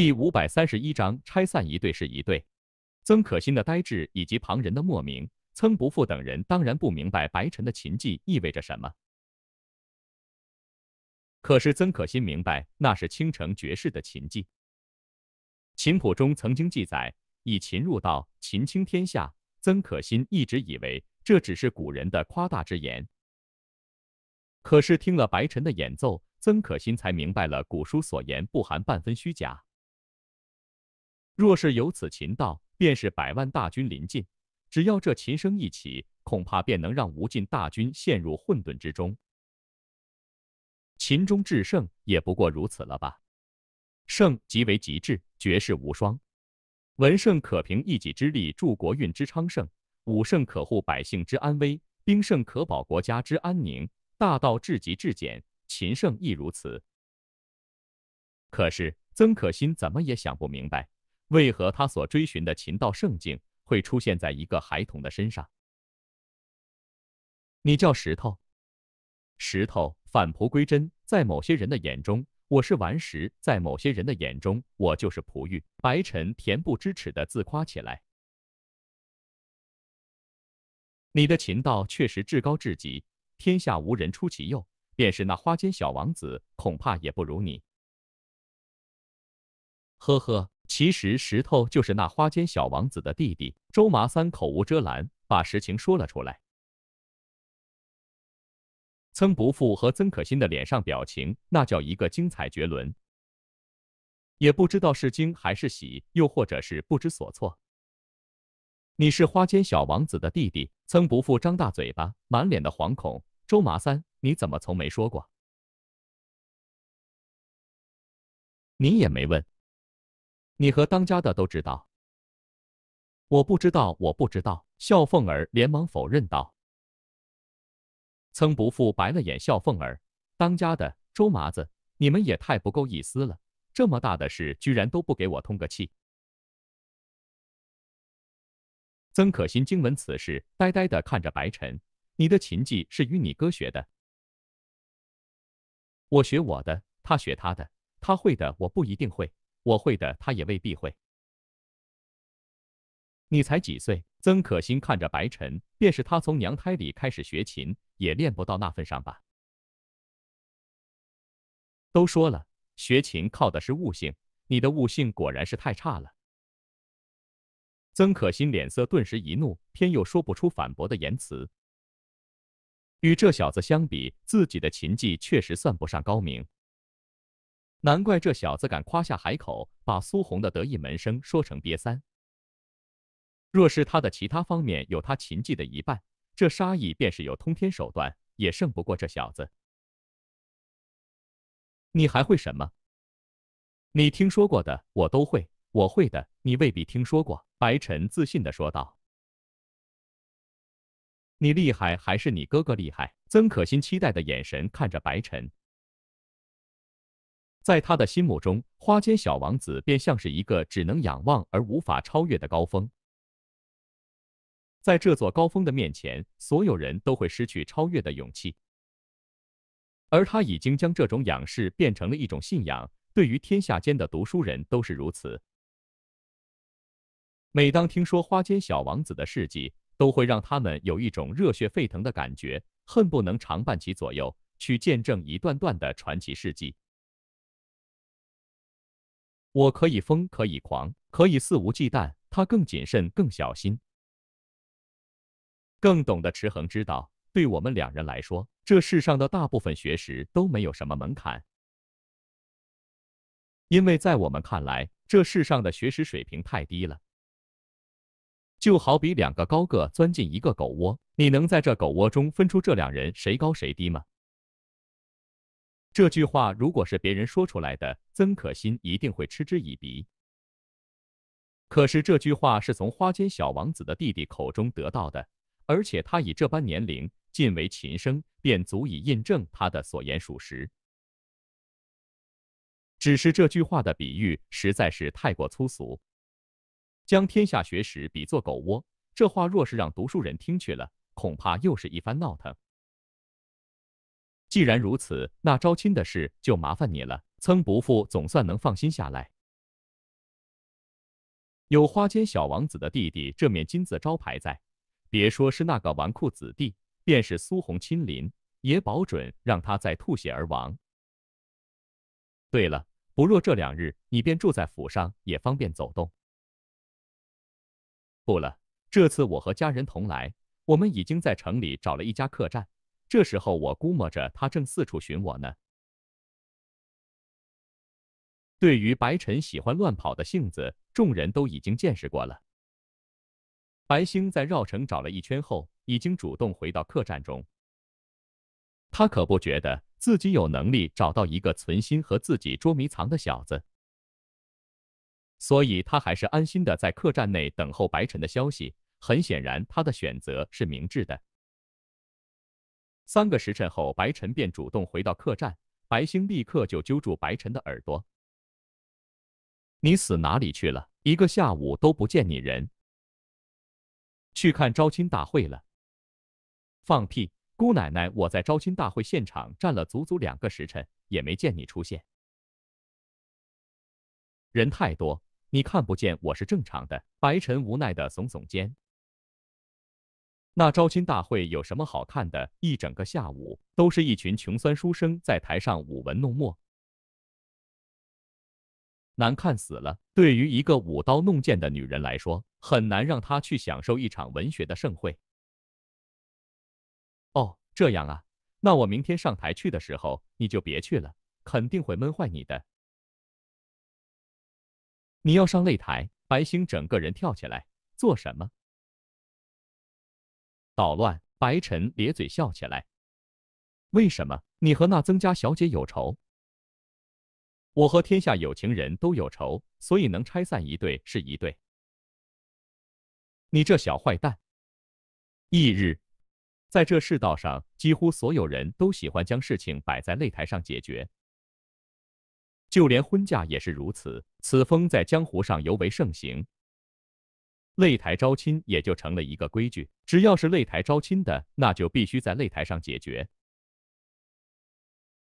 第五百三十一章拆散一对是一对。曾可欣的呆滞以及旁人的莫名，曾不复等人当然不明白白尘的琴技意味着什么。可是曾可欣明白，那是倾城绝世的琴技。琴谱中曾经记载：“以琴入道，琴倾天下。”曾可欣一直以为这只是古人的夸大之言。可是听了白晨的演奏，曾可欣才明白了古书所言不含半分虚假。若是有此秦道，便是百万大军临近，只要这琴声一起，恐怕便能让无尽大军陷入混沌之中。秦中至圣也不过如此了吧？圣即为极致，绝世无双。文圣可凭一己之力助国运之昌盛，武圣可护百姓之安危，兵圣可保国家之安宁。大道至极至简，秦圣亦如此。可是曾可欣怎么也想不明白。为何他所追寻的秦道圣境会出现在一个孩童的身上？你叫石头，石头返璞归真。在某些人的眼中，我是顽石；在某些人的眼中，我就是璞玉。白沉恬不知耻的自夸起来：“你的琴道确实至高至极，天下无人出其右。便是那花间小王子，恐怕也不如你。”呵呵。其实石头就是那花间小王子的弟弟周麻三，口无遮拦把实情说了出来。曾伯父和曾可欣的脸上表情那叫一个精彩绝伦，也不知道是惊还是喜，又或者是不知所措。你是花间小王子的弟弟？曾伯父张大嘴巴，满脸的惶恐。周麻三，你怎么从没说过？你也没问？你和当家的都知道，我不知道，我不知道。笑凤儿连忙否认道。曾伯父白了眼笑凤儿，当家的周麻子，你们也太不够意思了！这么大的事，居然都不给我通个气。曾可欣惊闻此事，呆呆的看着白晨：“你的琴技是与你哥学的？我学我的，他学他的，他会的我不一定会。”我会的，他也未必会。你才几岁？曾可心看着白晨，便是他从娘胎里开始学琴，也练不到那份上吧。都说了，学琴靠的是悟性，你的悟性果然是太差了。曾可欣脸色顿时一怒，偏又说不出反驳的言辞。与这小子相比，自己的琴技确实算不上高明。难怪这小子敢夸下海口，把苏红的得意门生说成瘪三。若是他的其他方面有他琴技的一半，这杀意便是有通天手段，也胜不过这小子。你还会什么？你听说过的我都会，我会的你未必听说过。白晨自信的说道：“你厉害，还是你哥哥厉害？”曾可欣期待的眼神看着白晨。在他的心目中，花间小王子便像是一个只能仰望而无法超越的高峰。在这座高峰的面前，所有人都会失去超越的勇气。而他已经将这种仰视变成了一种信仰，对于天下间的读书人都是如此。每当听说花间小王子的事迹，都会让他们有一种热血沸腾的感觉，恨不能常伴其左右，去见证一段段的传奇事迹。我可以疯，可以狂，可以肆无忌惮。他更谨慎，更小心，更懂得持恒之道。对我们两人来说，这世上的大部分学识都没有什么门槛，因为在我们看来，这世上的学识水平太低了。就好比两个高个钻进一个狗窝，你能在这狗窝中分出这两人谁高谁低吗？这句话如果是别人说出来的，曾可欣一定会嗤之以鼻。可是这句话是从花间小王子的弟弟口中得到的，而且他以这般年龄尽为琴声，便足以印证他的所言属实。只是这句话的比喻实在是太过粗俗，将天下学识比作狗窝，这话若是让读书人听去了，恐怕又是一番闹腾。既然如此，那招亲的事就麻烦你了。曾伯父总算能放心下来。有花间小王子的弟弟这面金字招牌在，别说是那个纨绔子弟，便是苏红亲临，也保准让他再吐血而亡。对了，不若这两日你便住在府上，也方便走动。不了，这次我和家人同来，我们已经在城里找了一家客栈。这时候，我估摸着他正四处寻我呢。对于白晨喜欢乱跑的性子，众人都已经见识过了。白星在绕城找了一圈后，已经主动回到客栈中。他可不觉得自己有能力找到一个存心和自己捉迷藏的小子，所以他还是安心的在客栈内等候白晨的消息。很显然，他的选择是明智的。三个时辰后，白晨便主动回到客栈。白星立刻就揪住白晨的耳朵：“你死哪里去了？一个下午都不见你人，去看招亲大会了？放屁！姑奶奶，我在招亲大会现场站了足足两个时辰，也没见你出现。人太多，你看不见我是正常的。”白晨无奈的耸耸肩。那招亲大会有什么好看的？一整个下午都是一群穷酸书生在台上舞文弄墨，难看死了。对于一个舞刀弄剑的女人来说，很难让她去享受一场文学的盛会。哦，这样啊，那我明天上台去的时候，你就别去了，肯定会闷坏你的。你要上擂台？白星整个人跳起来，做什么？捣乱！白晨咧嘴笑起来。为什么你和那曾家小姐有仇？我和天下有情人都有仇，所以能拆散一对是一对。你这小坏蛋！翌日，在这世道上，几乎所有人都喜欢将事情摆在擂台上解决，就连婚嫁也是如此。此风在江湖上尤为盛行。擂台招亲也就成了一个规矩，只要是擂台招亲的，那就必须在擂台上解决。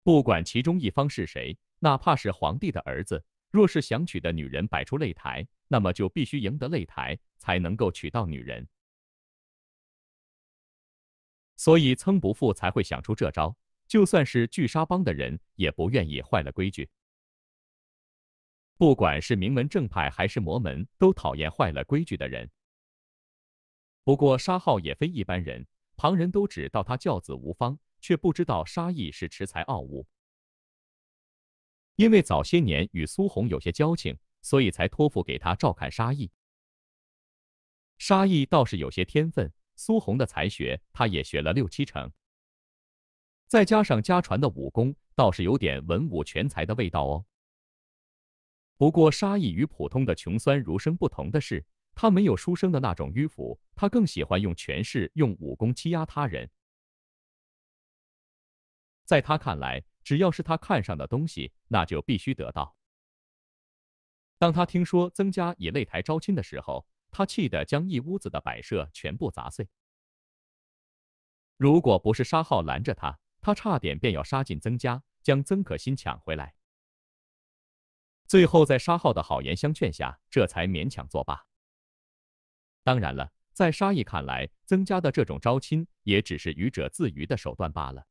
不管其中一方是谁，哪怕是皇帝的儿子，若是想娶的女人摆出擂台，那么就必须赢得擂台，才能够娶到女人。所以，曾不富才会想出这招，就算是巨沙帮的人，也不愿意坏了规矩。不管是名门正派还是魔门，都讨厌坏了规矩的人。不过沙浩也非一般人，旁人都只道他教子无方，却不知道沙溢是恃才傲物。因为早些年与苏红有些交情，所以才托付给他照看沙溢。沙溢倒是有些天分，苏红的才学他也学了六七成，再加上家传的武功，倒是有点文武全才的味道哦。不过，沙溢与普通的穷酸儒生不同的是，他没有书生的那种迂腐，他更喜欢用权势、用武功欺压他人。在他看来，只要是他看上的东西，那就必须得到。当他听说曾家以擂台招亲的时候，他气得将一屋子的摆设全部砸碎。如果不是沙浩拦着他，他差点便要杀进曾家，将曾可欣抢回来。最后，在沙浩的好言相劝下，这才勉强作罢。当然了，在沙溢看来，曾家的这种招亲也只是愚者自愚的手段罢了。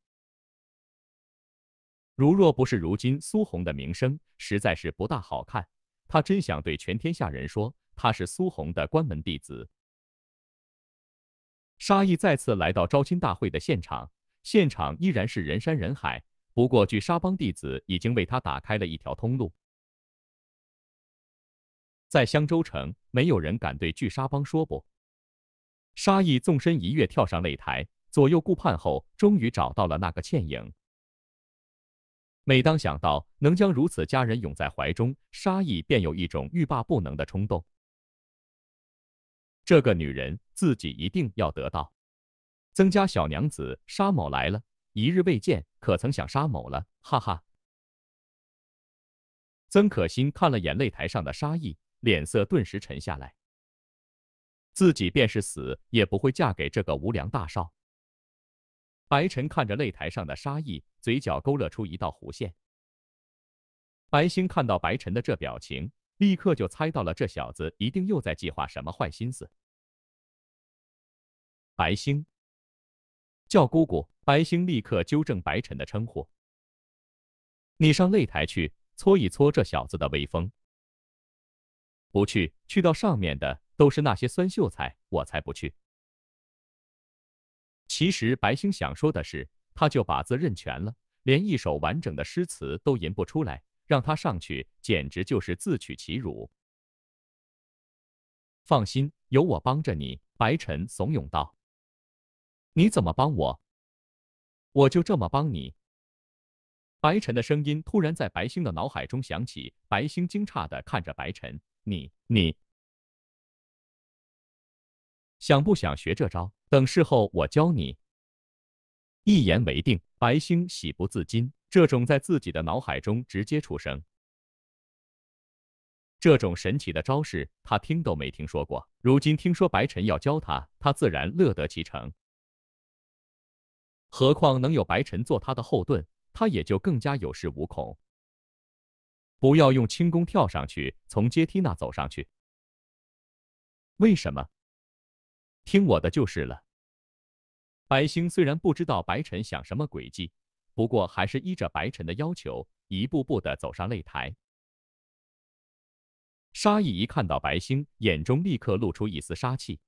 如若不是如今苏红的名声实在是不大好看，他真想对全天下人说，他是苏红的关门弟子。沙溢再次来到招亲大会的现场，现场依然是人山人海。不过，据沙帮弟子已经为他打开了一条通路。在襄州城，没有人敢对巨沙帮说不。沙溢纵身一跃，跳上擂台，左右顾盼后，终于找到了那个倩影。每当想到能将如此佳人拥在怀中，沙溢便有一种欲罢不能的冲动。这个女人，自己一定要得到。曾家小娘子，沙某来了，一日未见，可曾想沙某了？哈哈。曾可欣看了眼擂台上的沙溢，脸色顿时沉下来，自己便是死也不会嫁给这个无良大少。白晨看着擂台上的沙溢，嘴角勾勒出一道弧线。白星看到白晨的这表情，立刻就猜到了这小子一定又在计划什么坏心思。白星，叫姑姑。白星立刻纠正白晨的称呼。你上擂台去，搓一搓这小子的威风。不去，去到上面的都是那些酸秀才，我才不去。其实白星想说的是，他就把字认全了，连一首完整的诗词都吟不出来，让他上去简直就是自取其辱。放心，有我帮着你。”白晨怂恿道。“你怎么帮我？我就这么帮你。”白晨的声音突然在白星的脑海中响起，白星惊诧地看着白晨。你你想不想学这招？等事后我教你。一言为定。白星喜不自禁，这种在自己的脑海中直接出声，这种神奇的招式他听都没听说过。如今听说白晨要教他，他自然乐得其成。何况能有白晨做他的后盾，他也就更加有恃无恐。不要用轻功跳上去，从阶梯那走上去。为什么？听我的就是了。白星虽然不知道白晨想什么诡计，不过还是依着白晨的要求，一步步的走上擂台。沙溢一看到白星，眼中立刻露出一丝杀气。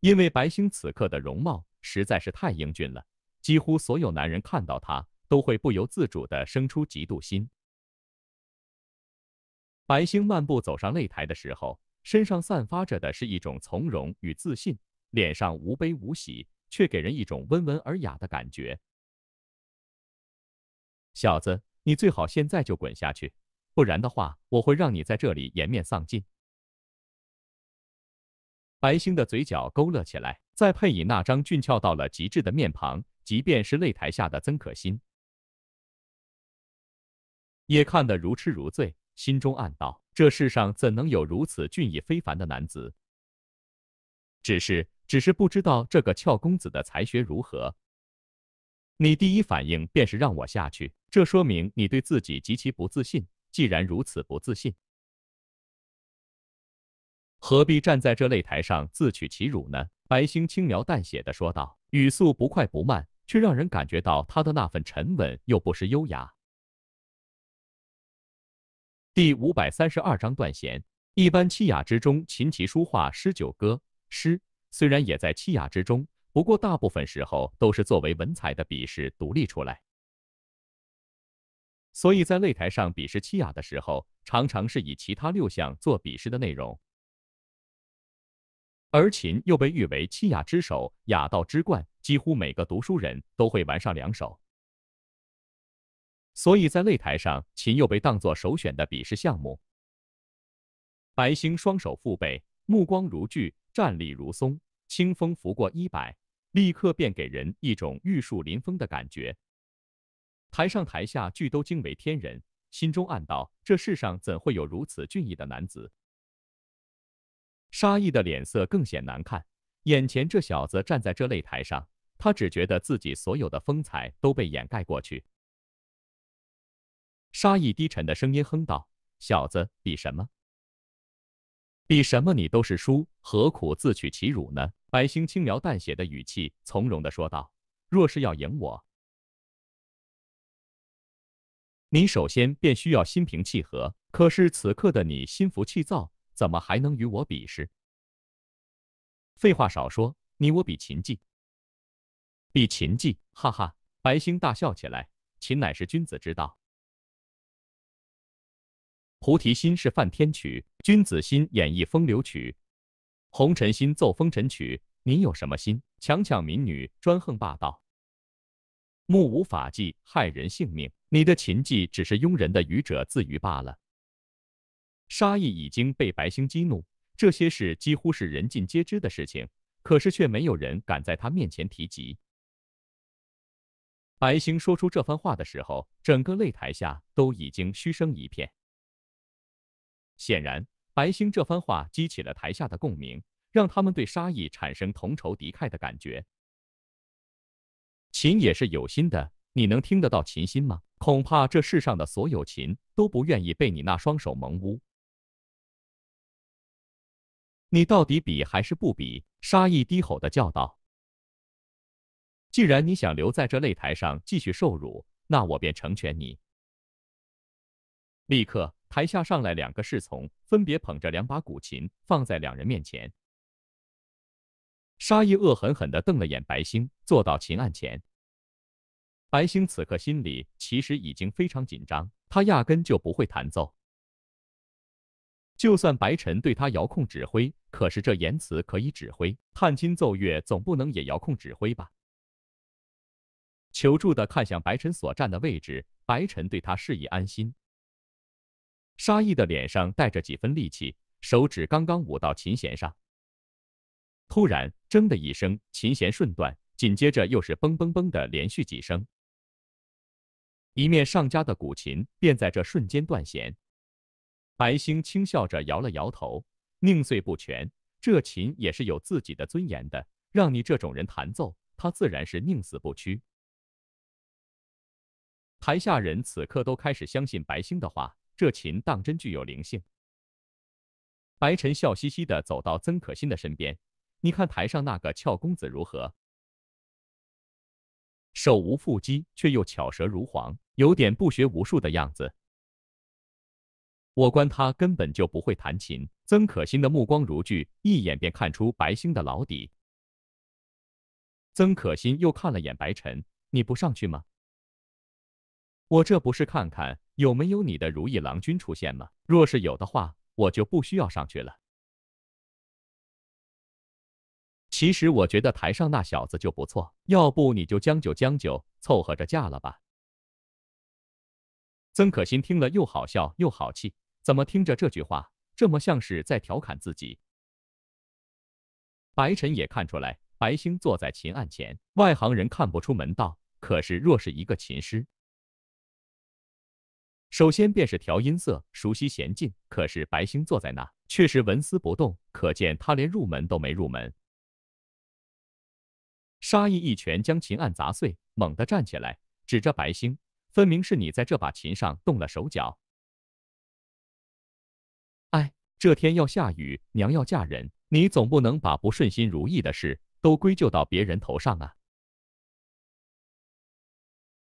因为白星此刻的容貌实在是太英俊了，几乎所有男人看到他，都会不由自主的生出嫉妒心。白星漫步走上擂台的时候，身上散发着的是一种从容与自信，脸上无悲无喜，却给人一种温文尔雅的感觉。小子，你最好现在就滚下去，不然的话，我会让你在这里颜面丧尽。白星的嘴角勾勒起来，再配以那张俊俏到了极致的面庞，即便是擂台下的曾可欣，也看得如痴如醉。心中暗道：这世上怎能有如此俊逸非凡的男子？只是，只是不知道这个俏公子的才学如何。你第一反应便是让我下去，这说明你对自己极其不自信。既然如此不自信，何必站在这擂台上自取其辱呢？白星轻描淡写的说道，语速不快不慢，却让人感觉到他的那份沉稳又不失优雅。第五百三十二章断弦。一般七雅之中，琴棋书画诗酒歌诗虽然也在七雅之中，不过大部分时候都是作为文采的比试独立出来。所以在擂台上比试七雅的时候，常常是以其他六项做比试的内容。而琴又被誉为七雅之首，雅道之冠，几乎每个读书人都会玩上两首。所以在擂台上，琴又被当作首选的比试项目。白星双手负背，目光如炬，站立如松，清风拂过衣摆，立刻便给人一种玉树临风的感觉。台上台下俱都惊为天人，心中暗道：这世上怎会有如此俊逸的男子？沙溢的脸色更显难看，眼前这小子站在这擂台上，他只觉得自己所有的风采都被掩盖过去。沙意低沉的声音哼道：“小子，比什么？比什么？你都是输，何苦自取其辱呢？”白星轻描淡写的语气，从容的说道：“若是要赢我，你首先便需要心平气和。可是此刻的你心浮气躁，怎么还能与我比试？”废话少说，你我比琴技，比琴技！哈哈，白星大笑起来。琴乃是君子之道。菩提心是梵天曲，君子心演绎风流曲，红尘心奏风尘曲。你有什么心？强抢民女，专横霸道，目无法纪，害人性命。你的琴技只是庸人的愚者自娱罢了。沙溢已经被白星激怒，这些事几乎是人尽皆知的事情，可是却没有人敢在他面前提及。白星说出这番话的时候，整个擂台下都已经嘘声一片。显然，白星这番话激起了台下的共鸣，让他们对沙溢产生同仇敌忾的感觉。琴也是有心的，你能听得到琴心吗？恐怕这世上的所有琴都不愿意被你那双手蒙污。你到底比还是不比？沙溢低吼的叫道：“既然你想留在这擂台上继续受辱，那我便成全你，立刻。”台下上来两个侍从，分别捧着两把古琴，放在两人面前。沙溢恶狠狠地瞪了眼白星，坐到琴案前。白星此刻心里其实已经非常紧张，他压根就不会弹奏。就算白晨对他遥控指挥，可是这言辞可以指挥，探亲奏乐总不能也遥控指挥吧？求助的看向白晨所站的位置，白晨对他示意安心。沙溢的脸上带着几分戾气，手指刚刚舞到琴弦上，突然“铮”的一声，琴弦瞬断，紧接着又是“嘣嘣嘣”的连续几声，一面上家的古琴便在这瞬间断弦。白星轻笑着摇了摇头：“宁碎不全，这琴也是有自己的尊严的。让你这种人弹奏，他自然是宁死不屈。”台下人此刻都开始相信白星的话。这琴当真具有灵性。白晨笑嘻嘻的走到曾可欣的身边，你看台上那个俏公子如何？手无缚鸡，却又巧舌如簧，有点不学无术的样子。我观他根本就不会弹琴。曾可欣的目光如炬，一眼便看出白星的老底。曾可欣又看了眼白晨，你不上去吗？我这不是看看有没有你的如意郎君出现吗？若是有的话，我就不需要上去了。其实我觉得台上那小子就不错，要不你就将就将就，凑合着嫁了吧。曾可欣听了又好笑又好气，怎么听着这句话这么像是在调侃自己？白晨也看出来，白星坐在琴案前，外行人看不出门道，可是若是一个琴师。首先便是调音色，熟悉弦静。可是白星坐在那，却是纹丝不动，可见他连入门都没入门。沙溢一拳将琴案砸碎，猛地站起来，指着白星：“分明是你在这把琴上动了手脚！”哎，这天要下雨，娘要嫁人，你总不能把不顺心如意的事都归咎到别人头上啊！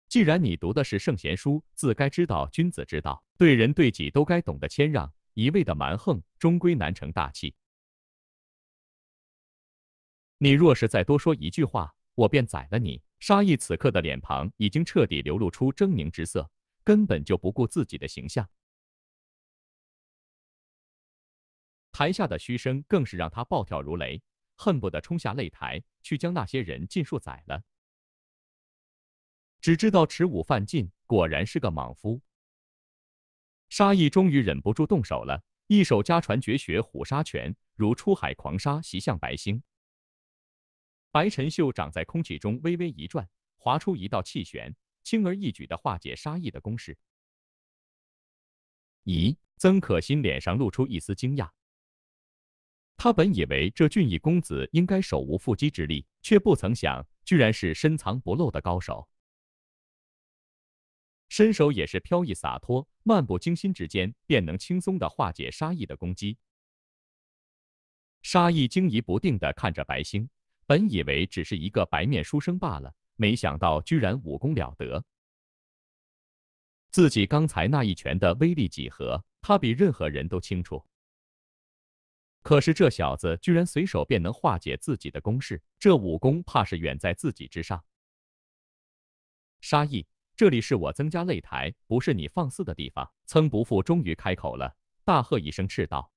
既然你读的是圣贤书，自该知道君子之道，对人对己都该懂得谦让。一味的蛮横，终归难成大器。你若是再多说一句话，我便宰了你！沙溢此刻的脸庞已经彻底流露出狰狞之色，根本就不顾自己的形象。台下的嘘声更是让他暴跳如雷，恨不得冲下擂台去将那些人尽数宰了。只知道持午犯禁，果然是个莽夫。沙溢终于忍不住动手了，一手家传绝学虎杀拳，如出海狂沙袭向白星。白晨秀掌在空气中微微一转，划出一道气旋，轻而易举的化解沙溢的攻势。咦？曾可欣脸上露出一丝惊讶，他本以为这俊逸公子应该手无缚鸡之力，却不曾想，居然是深藏不露的高手。身手也是飘逸洒脱，漫不经心之间便能轻松的化解沙意的攻击。沙意惊疑不定的看着白星，本以为只是一个白面书生罢了，没想到居然武功了得。自己刚才那一拳的威力几何，他比任何人都清楚。可是这小子居然随手便能化解自己的攻势，这武功怕是远在自己之上。沙意。这里是我曾家擂台，不是你放肆的地方。曾伯父终于开口了，大喝一声斥道：“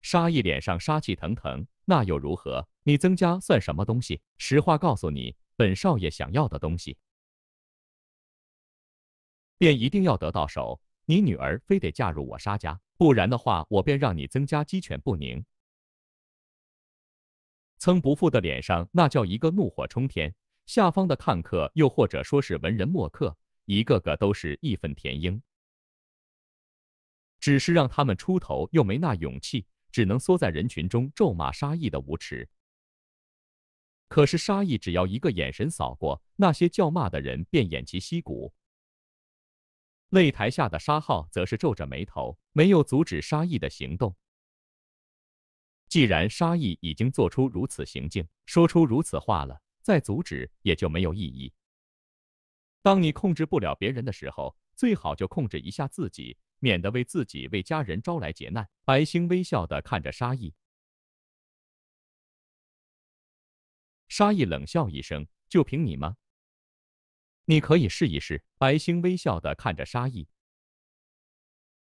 沙溢脸上杀气腾腾，那又如何？你曾家算什么东西？实话告诉你，本少爷想要的东西，便一定要得到手。你女儿非得嫁入我沙家，不然的话，我便让你曾家鸡犬不宁。”曾不父的脸上那叫一个怒火冲天。下方的看客，又或者说是文人墨客，一个个都是义愤填膺。只是让他们出头，又没那勇气，只能缩在人群中咒骂沙溢的无耻。可是沙溢只要一个眼神扫过，那些叫骂的人便偃旗息鼓。擂台下的沙浩则是皱着眉头，没有阻止沙溢的行动。既然沙溢已经做出如此行径，说出如此话了。再阻止也就没有意义。当你控制不了别人的时候，最好就控制一下自己，免得为自己、为家人招来劫难。白星微笑的看着沙溢，沙溢冷笑一声：“就凭你吗？你可以试一试。”白星微笑的看着沙溢，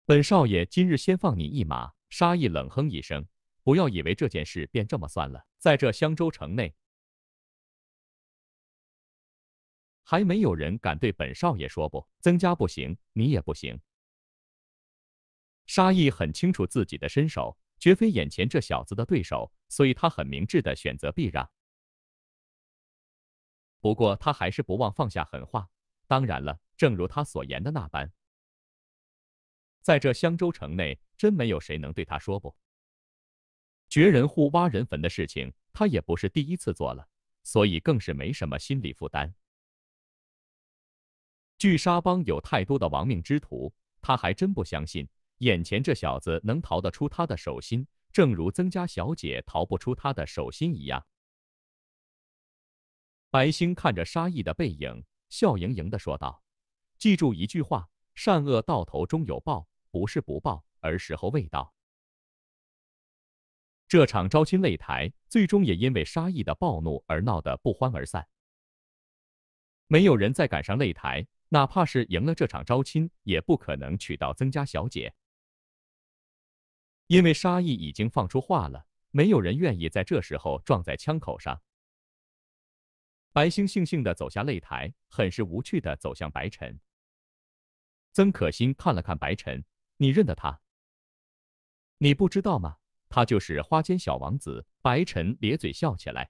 本少爷今日先放你一马。”沙溢冷哼一声：“不要以为这件事便这么算了，在这香州城内。”还没有人敢对本少爷说不，曾家不行，你也不行。沙溢很清楚自己的身手绝非眼前这小子的对手，所以他很明智的选择避让。不过他还是不忘放下狠话。当然了，正如他所言的那般，在这香州城内真没有谁能对他说不。掘人户挖人坟的事情，他也不是第一次做了，所以更是没什么心理负担。巨沙帮有太多的亡命之徒，他还真不相信眼前这小子能逃得出他的手心，正如曾家小姐逃不出他的手心一样。白星看着沙溢的背影，笑盈盈地说道：“记住一句话，善恶到头终有报，不是不报，而时候未到。”这场招亲擂台最终也因为沙溢的暴怒而闹得不欢而散，没有人再敢上擂台。哪怕是赢了这场招亲，也不可能娶到曾家小姐，因为沙意已经放出话了，没有人愿意在这时候撞在枪口上。白星悻悻地走下擂台，很是无趣地走向白晨。曾可欣看了看白晨：“你认得他？你不知道吗？他就是花间小王子。”白晨咧嘴笑起来。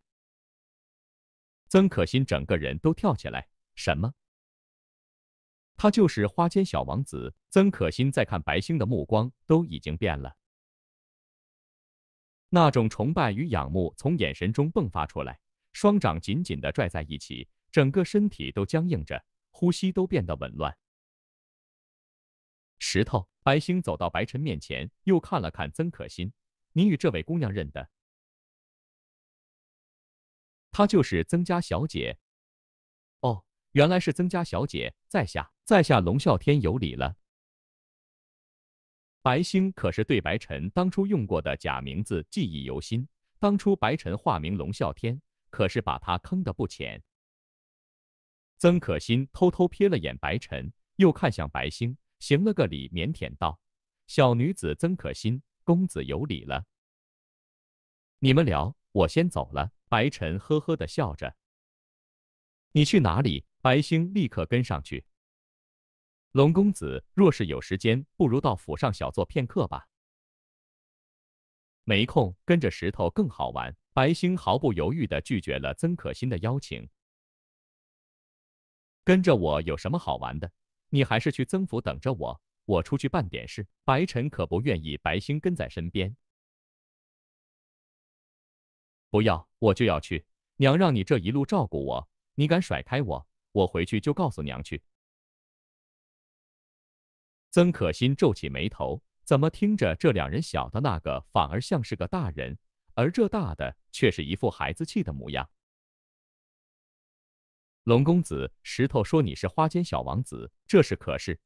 曾可欣整个人都跳起来：“什么？”他就是花间小王子曾可心，在看白星的目光都已经变了，那种崇拜与仰慕从眼神中迸发出来，双掌紧紧的拽在一起，整个身体都僵硬着，呼吸都变得紊乱。石头，白星走到白晨面前，又看了看曾可心：“你与这位姑娘认得？”“她就是曾家小姐。”原来是曾家小姐，在下在下龙啸天有礼了。白星可是对白晨当初用过的假名字记忆犹新，当初白晨化名龙啸天，可是把他坑得不浅。曾可欣偷偷瞥了眼白晨，又看向白星，行了个礼，腼腆道：“小女子曾可欣，公子有礼了。你们聊，我先走了。”白晨呵呵的笑着：“你去哪里？”白星立刻跟上去。龙公子，若是有时间，不如到府上小坐片刻吧。没空，跟着石头更好玩。白星毫不犹豫地拒绝了曾可欣的邀请。跟着我有什么好玩的？你还是去曾府等着我，我出去办点事。白晨可不愿意白星跟在身边。不要，我就要去。娘让你这一路照顾我，你敢甩开我？我回去就告诉娘去。曾可心皱起眉头，怎么听着这两人小的那个反而像是个大人，而这大的却是一副孩子气的模样。龙公子，石头说你是花间小王子，这是可是？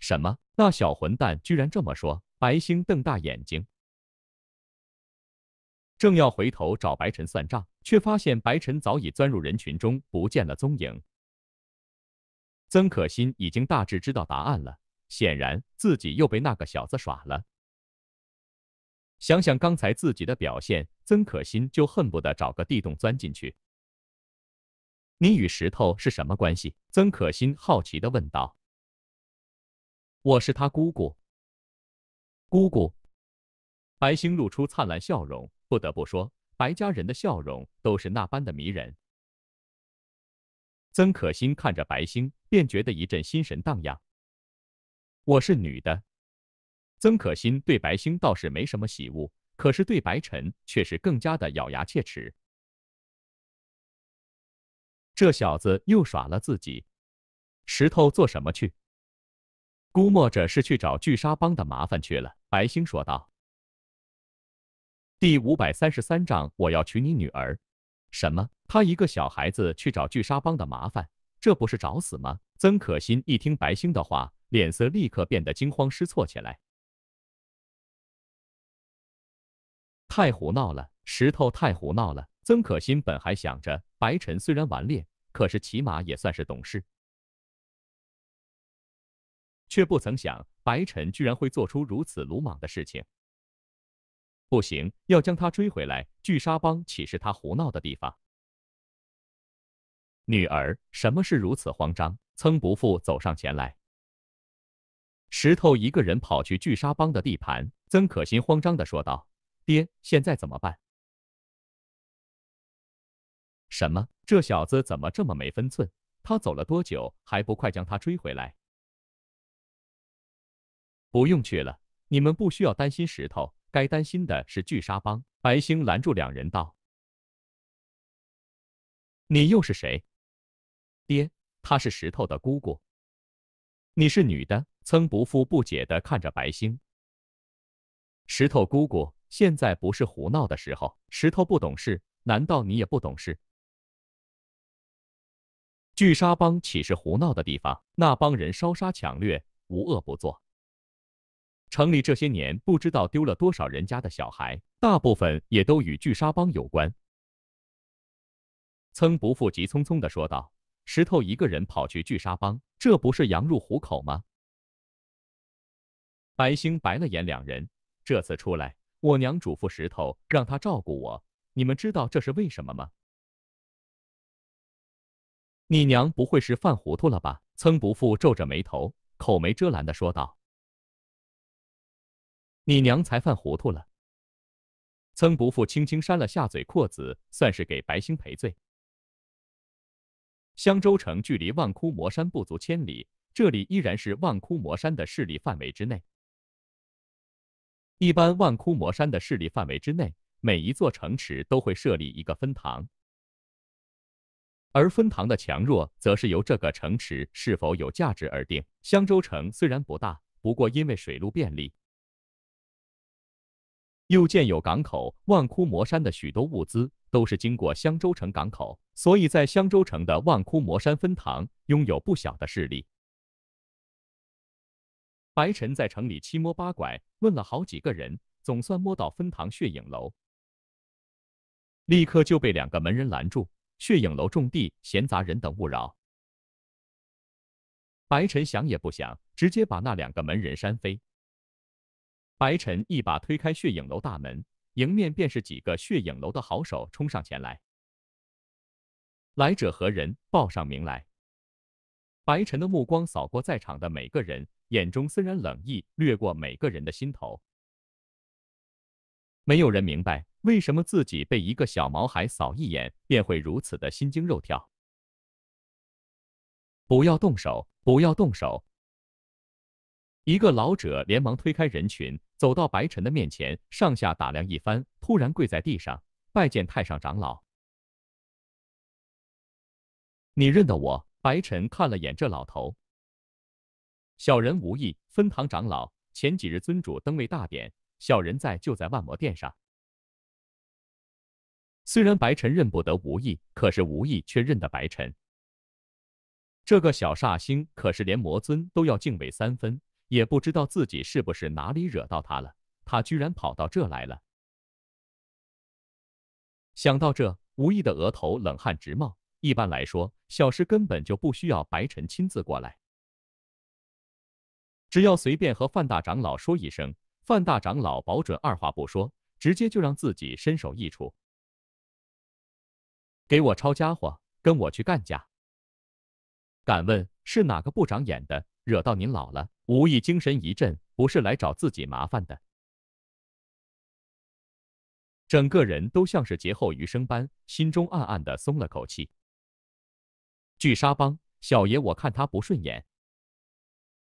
什么？那小混蛋居然这么说？白星瞪大眼睛，正要回头找白晨算账。却发现白晨早已钻入人群中不见了踪影。曾可心已经大致知道答案了，显然自己又被那个小子耍了。想想刚才自己的表现，曾可心就恨不得找个地洞钻进去。你与石头是什么关系？曾可心好奇的问道。我是他姑姑。姑姑，白星露出灿烂笑容，不得不说。白家人的笑容都是那般的迷人。曾可欣看着白星，便觉得一阵心神荡漾。我是女的，曾可欣对白星倒是没什么喜恶，可是对白晨却是更加的咬牙切齿。这小子又耍了自己。石头做什么去？估摸着是去找巨沙帮的麻烦去了。白星说道。第五百三十三章，我要娶你女儿。什么？他一个小孩子去找巨沙帮的麻烦，这不是找死吗？曾可心一听白星的话，脸色立刻变得惊慌失措起来。太胡闹了，石头太胡闹了。曾可心本还想着白晨虽然顽劣，可是起码也算是懂事，却不曾想白晨居然会做出如此鲁莽的事情。不行，要将他追回来。巨沙帮岂是他胡闹的地方？女儿，什么事如此慌张？曾伯父走上前来。石头一个人跑去巨沙帮的地盘，曾可欣慌张的说道：“爹，现在怎么办？”什么？这小子怎么这么没分寸？他走了多久？还不快将他追回来？不用去了，你们不需要担心石头。该担心的是巨沙帮。白星拦住两人道：“你又是谁？”“爹，她是石头的姑姑。”“你是女的？”曾不复不解的看着白星。“石头姑姑，现在不是胡闹的时候。石头不懂事，难道你也不懂事？”巨沙帮岂是胡闹的地方？那帮人烧杀抢掠，无恶不作。城里这些年不知道丢了多少人家的小孩，大部分也都与巨沙帮有关。曾不负急匆匆的说道：“石头一个人跑去巨沙帮，这不是羊入虎口吗？”白星白了眼两人：“这次出来，我娘嘱咐石头让他照顾我，你们知道这是为什么吗？”你娘不会是犯糊涂了吧？曾不负皱着眉头，口没遮拦的说道。你娘才犯糊涂了。曾伯父轻轻扇了下嘴阔子，算是给白星赔罪。襄州城距离万窟魔山不足千里，这里依然是万窟魔山的势力范围之内。一般万窟魔山的势力范围之内，每一座城池都会设立一个分堂，而分堂的强弱，则是由这个城池是否有价值而定。襄州城虽然不大，不过因为水路便利。又建有港口，万窟魔山的许多物资都是经过香洲城港口，所以在香洲城的万窟魔山分堂拥有不小的势力。白晨在城里七摸八拐，问了好几个人，总算摸到分堂血影楼，立刻就被两个门人拦住：“血影楼种地，闲杂人等勿扰。”白晨想也不想，直接把那两个门人扇飞。白晨一把推开血影楼大门，迎面便是几个血影楼的好手冲上前来。来者何人？报上名来！白晨的目光扫过在场的每个人，眼中森然冷意掠过每个人的心头。没有人明白为什么自己被一个小毛孩扫一眼便会如此的心惊肉跳。不要动手！不要动手！一个老者连忙推开人群。走到白尘的面前，上下打量一番，突然跪在地上拜见太上长老。你认得我？白尘看了眼这老头。小人无意分堂长老，前几日尊主登位大典，小人在就在万魔殿上。虽然白尘认不得无意，可是无意却认得白尘。这个小煞星可是连魔尊都要敬畏三分。也不知道自己是不是哪里惹到他了，他居然跑到这来了。想到这，吴意的额头冷汗直冒。一般来说，小事根本就不需要白晨亲自过来，只要随便和范大长老说一声，范大长老保准二话不说，直接就让自己身首异处。给我抄家伙，跟我去干架！敢问是哪个不长眼的惹到您老了？吴意精神一振，不是来找自己麻烦的，整个人都像是劫后余生般，心中暗暗的松了口气。巨沙帮小爷我看他不顺眼。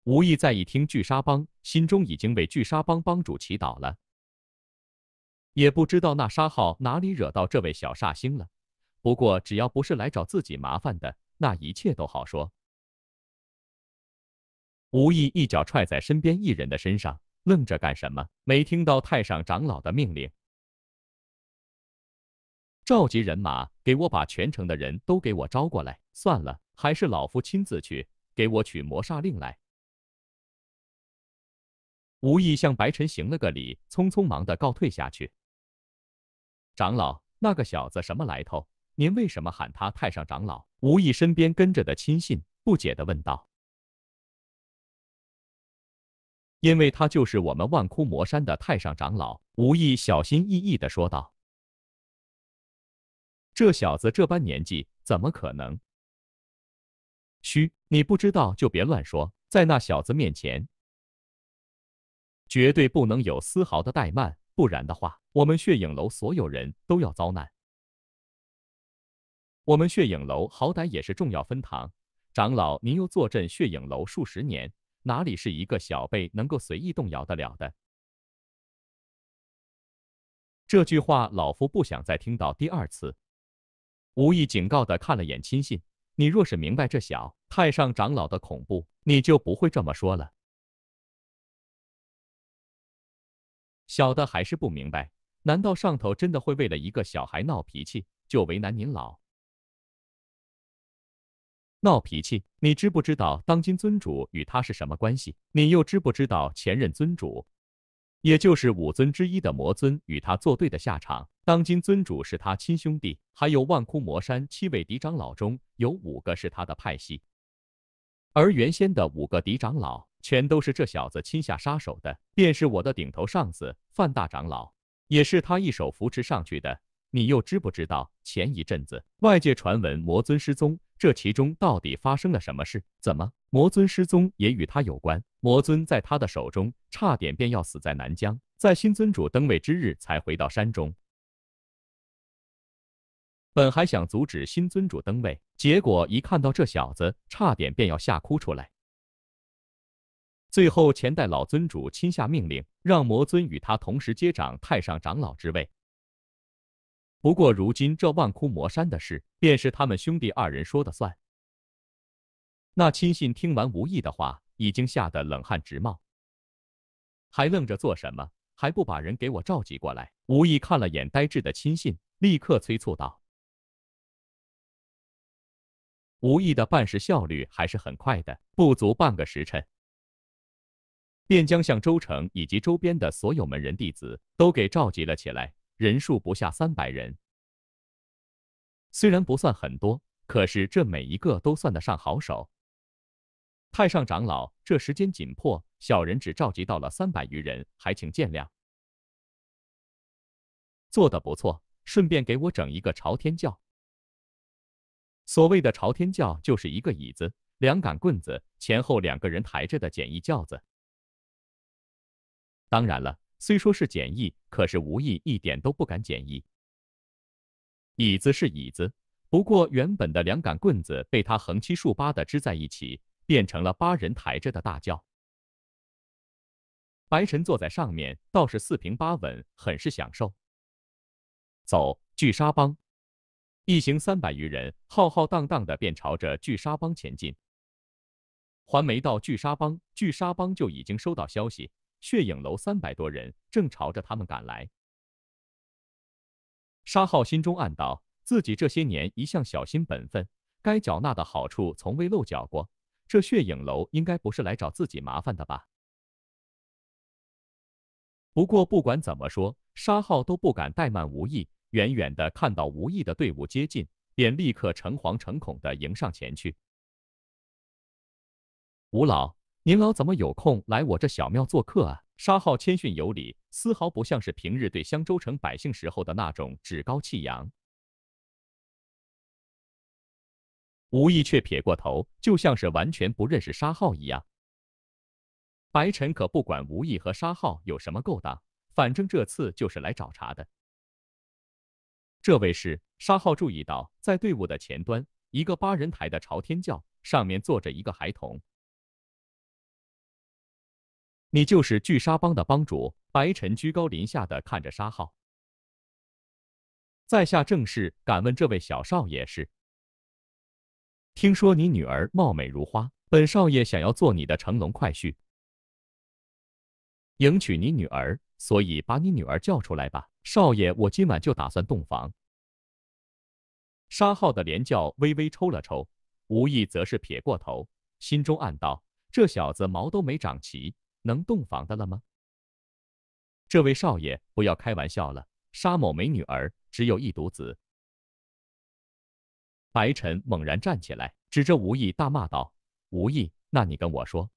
吴意再一听巨沙帮，心中已经为巨沙帮帮主祈祷了。也不知道那沙浩哪里惹到这位小煞星了，不过只要不是来找自己麻烦的，那一切都好说。无意一脚踹在身边一人的身上，愣着干什么？没听到太上长老的命令？召集人马，给我把全城的人都给我招过来。算了，还是老夫亲自去，给我取魔煞令来。无意向白尘行了个礼，匆匆忙的告退下去。长老，那个小子什么来头？您为什么喊他太上长老？无意身边跟着的亲信不解的问道。因为他就是我们万窟魔山的太上长老，无意小心翼翼的说道：“这小子这般年纪，怎么可能？”“嘘，你不知道就别乱说，在那小子面前，绝对不能有丝毫的怠慢，不然的话，我们血影楼所有人都要遭难。我们血影楼好歹也是重要分堂，长老您又坐镇血影楼数十年。”哪里是一个小辈能够随意动摇得了的？这句话老夫不想再听到第二次。无意警告的看了眼亲信，你若是明白这小太上长老的恐怖，你就不会这么说了。小的还是不明白，难道上头真的会为了一个小孩闹脾气，就为难您老？闹脾气？你知不知道当今尊主与他是什么关系？你又知不知道前任尊主，也就是五尊之一的魔尊与他作对的下场？当今尊主是他亲兄弟，还有万窟魔山七位嫡长老中有五个是他的派系，而原先的五个嫡长老全都是这小子亲下杀手的，便是我的顶头上司范大长老，也是他一手扶持上去的。你又知不知道前一阵子外界传闻魔尊失踪，这其中到底发生了什么事？怎么魔尊失踪也与他有关？魔尊在他的手中差点便要死在南疆，在新尊主登位之日才回到山中。本还想阻止新尊主登位，结果一看到这小子，差点便要吓哭出来。最后，前代老尊主亲下命令，让魔尊与他同时接掌太上长老之位。不过，如今这万窟魔山的事，便是他们兄弟二人说的算。那亲信听完吴意的话，已经吓得冷汗直冒，还愣着做什么？还不把人给我召集过来！吴意看了眼呆滞的亲信，立刻催促道：“吴意的办事效率还是很快的，不足半个时辰，便将向州城以及周边的所有门人弟子都给召集了起来。”人数不下三百人，虽然不算很多，可是这每一个都算得上好手。太上长老，这时间紧迫，小人只召集到了三百余人，还请见谅。做得不错，顺便给我整一个朝天轿。所谓的朝天轿，就是一个椅子、两杆棍子，前后两个人抬着的简易轿子。当然了。虽说是简易，可是无意一点都不敢简易。椅子是椅子，不过原本的两杆棍子被他横七竖八的支在一起，变成了八人抬着的大轿。白晨坐在上面，倒是四平八稳，很是享受。走，巨沙帮，一行三百余人，浩浩荡荡的便朝着巨沙帮前进。还没到巨沙帮，巨沙帮就已经收到消息。血影楼三百多人正朝着他们赶来。沙浩心中暗道：自己这些年一向小心本分，该缴纳的好处从未漏缴过。这血影楼应该不是来找自己麻烦的吧？不过不管怎么说，沙浩都不敢怠慢吴意。远远的看到吴意的队伍接近，便立刻诚惶诚恐的迎上前去。吴老。您老怎么有空来我这小庙做客啊？沙浩谦逊有礼，丝毫不像是平日对香州城百姓时候的那种趾高气扬。吴意却撇过头，就像是完全不认识沙浩一样。白尘可不管吴意和沙浩有什么勾当，反正这次就是来找茬的。这位是沙浩，注意到在队伍的前端，一个八人抬的朝天轿，上面坐着一个孩童。你就是巨沙帮的帮主白晨，居高临下的看着沙浩。在下正是，敢问这位小少爷是？听说你女儿貌美如花，本少爷想要做你的乘龙快婿，迎娶你女儿，所以把你女儿叫出来吧。少爷，我今晚就打算洞房。沙浩的连叫微微抽了抽，无意则是撇过头，心中暗道：这小子毛都没长齐。能洞房的了吗？这位少爷，不要开玩笑了。沙某没女儿，只有一独子。白晨猛然站起来，指着吴意大骂道：“吴意，那你跟我说，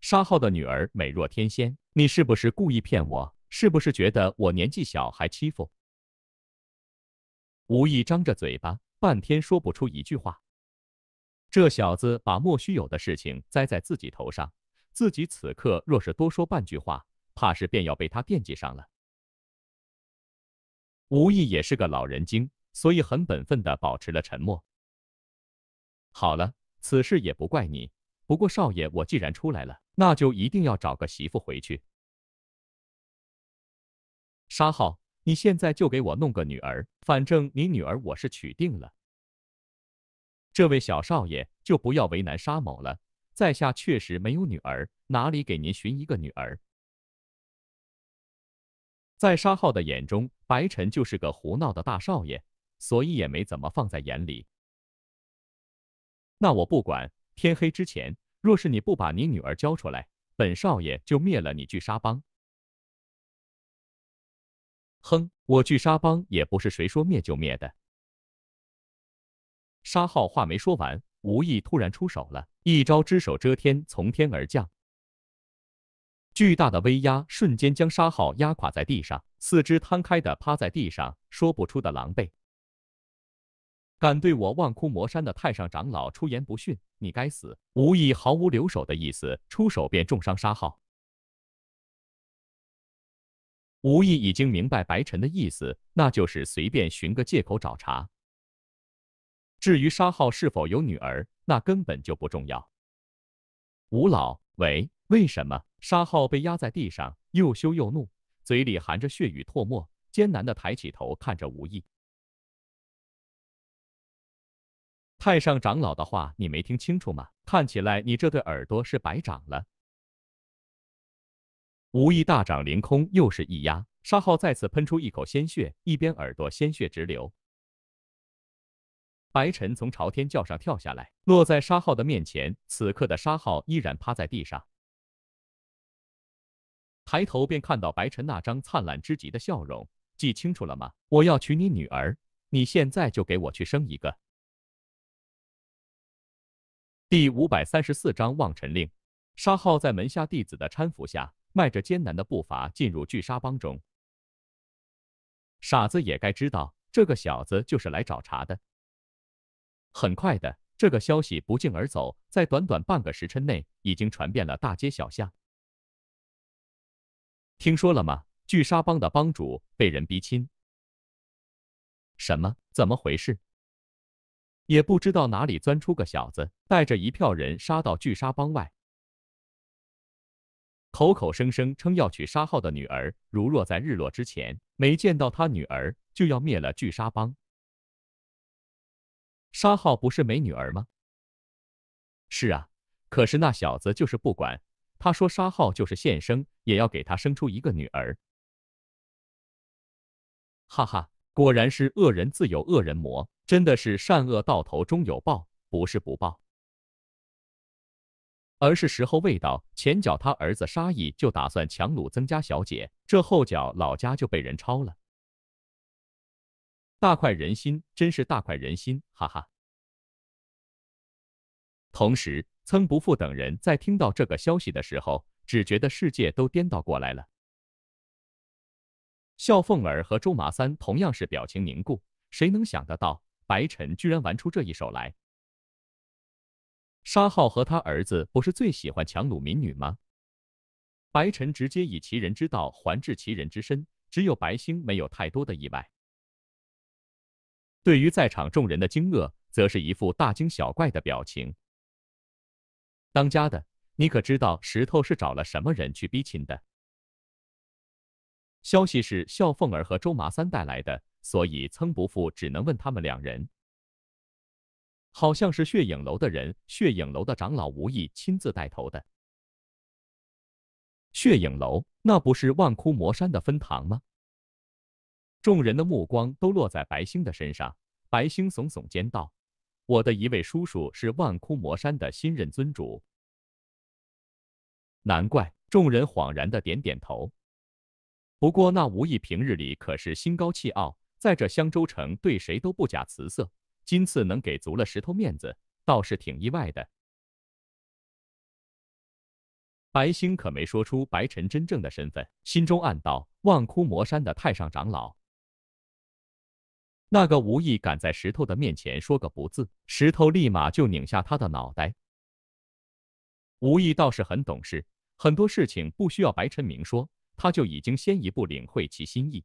沙浩的女儿美若天仙，你是不是故意骗我？是不是觉得我年纪小还欺负？”吴意张着嘴巴，半天说不出一句话。这小子把莫须有的事情栽在自己头上。自己此刻若是多说半句话，怕是便要被他惦记上了。吴意也是个老人精，所以很本分的保持了沉默。好了，此事也不怪你。不过少爷，我既然出来了，那就一定要找个媳妇回去。沙浩，你现在就给我弄个女儿，反正你女儿我是娶定了。这位小少爷，就不要为难沙某了。在下确实没有女儿，哪里给您寻一个女儿？在沙浩的眼中，白晨就是个胡闹的大少爷，所以也没怎么放在眼里。那我不管，天黑之前，若是你不把你女儿交出来，本少爷就灭了你巨沙帮！哼，我巨沙帮也不是谁说灭就灭的。沙浩话没说完。无意突然出手了，一招“只手遮天”从天而降，巨大的威压瞬间将沙浩压垮在地上，四肢摊开的趴在地上，说不出的狼狈。敢对我万窟魔山的太上长老出言不逊，你该死！无意毫无留手的意思，出手便重伤沙浩。无意已经明白白晨的意思，那就是随便寻个借口找茬。至于沙浩是否有女儿，那根本就不重要。吴老，喂，为什么沙浩被压在地上，又羞又怒，嘴里含着血与唾沫，艰难的抬起头看着吴意。太上长老的话你没听清楚吗？看起来你这对耳朵是白长了。吴意大掌凌空，又是一压，沙浩再次喷出一口鲜血，一边耳朵鲜血直流。白晨从朝天轿上跳下来，落在沙浩的面前。此刻的沙浩依然趴在地上，抬头便看到白晨那张灿烂之极的笑容。记清楚了吗？我要娶你女儿，你现在就给我去生一个。第五百三十四章望尘令。沙浩在门下弟子的搀扶下，迈着艰难的步伐进入巨沙帮中。傻子也该知道，这个小子就是来找茬的。很快的，这个消息不胫而走，在短短半个时辰内，已经传遍了大街小巷。听说了吗？巨沙帮的帮主被人逼亲。什么？怎么回事？也不知道哪里钻出个小子，带着一票人杀到巨沙帮外，口口声声称要娶沙浩的女儿。如若在日落之前没见到他女儿，就要灭了巨沙帮。沙浩不是没女儿吗？是啊，可是那小子就是不管。他说沙浩就是现生也要给他生出一个女儿。哈哈，果然是恶人自有恶人磨，真的是善恶到头终有报，不是不报，而是时候未到。前脚他儿子沙溢就打算强掳曾家小姐，这后脚老家就被人抄了。大快人心，真是大快人心，哈哈！同时，曾不复等人在听到这个消息的时候，只觉得世界都颠倒过来了。笑凤儿和周马三同样是表情凝固，谁能想得到白晨居然玩出这一手来？沙浩和他儿子不是最喜欢强掳民女吗？白晨直接以其人之道还治其人之身，只有白星没有太多的意外。对于在场众人的惊愕，则是一副大惊小怪的表情。当家的，你可知道石头是找了什么人去逼亲的？消息是笑凤儿和周麻三带来的，所以曾伯父只能问他们两人。好像是血影楼的人，血影楼的长老无意亲自带头的。血影楼，那不是万窟魔山的分堂吗？众人的目光都落在白星的身上，白星耸耸肩道：“我的一位叔叔是万枯魔山的新任尊主。”难怪，众人恍然的点点头。不过那吴意平日里可是心高气傲，在这香州城对谁都不假辞色，今次能给足了石头面子，倒是挺意外的。白星可没说出白尘真正的身份，心中暗道：“万枯魔山的太上长老。”那个无意敢在石头的面前说个不字，石头立马就拧下他的脑袋。无意倒是很懂事，很多事情不需要白晨明说，他就已经先一步领会其心意。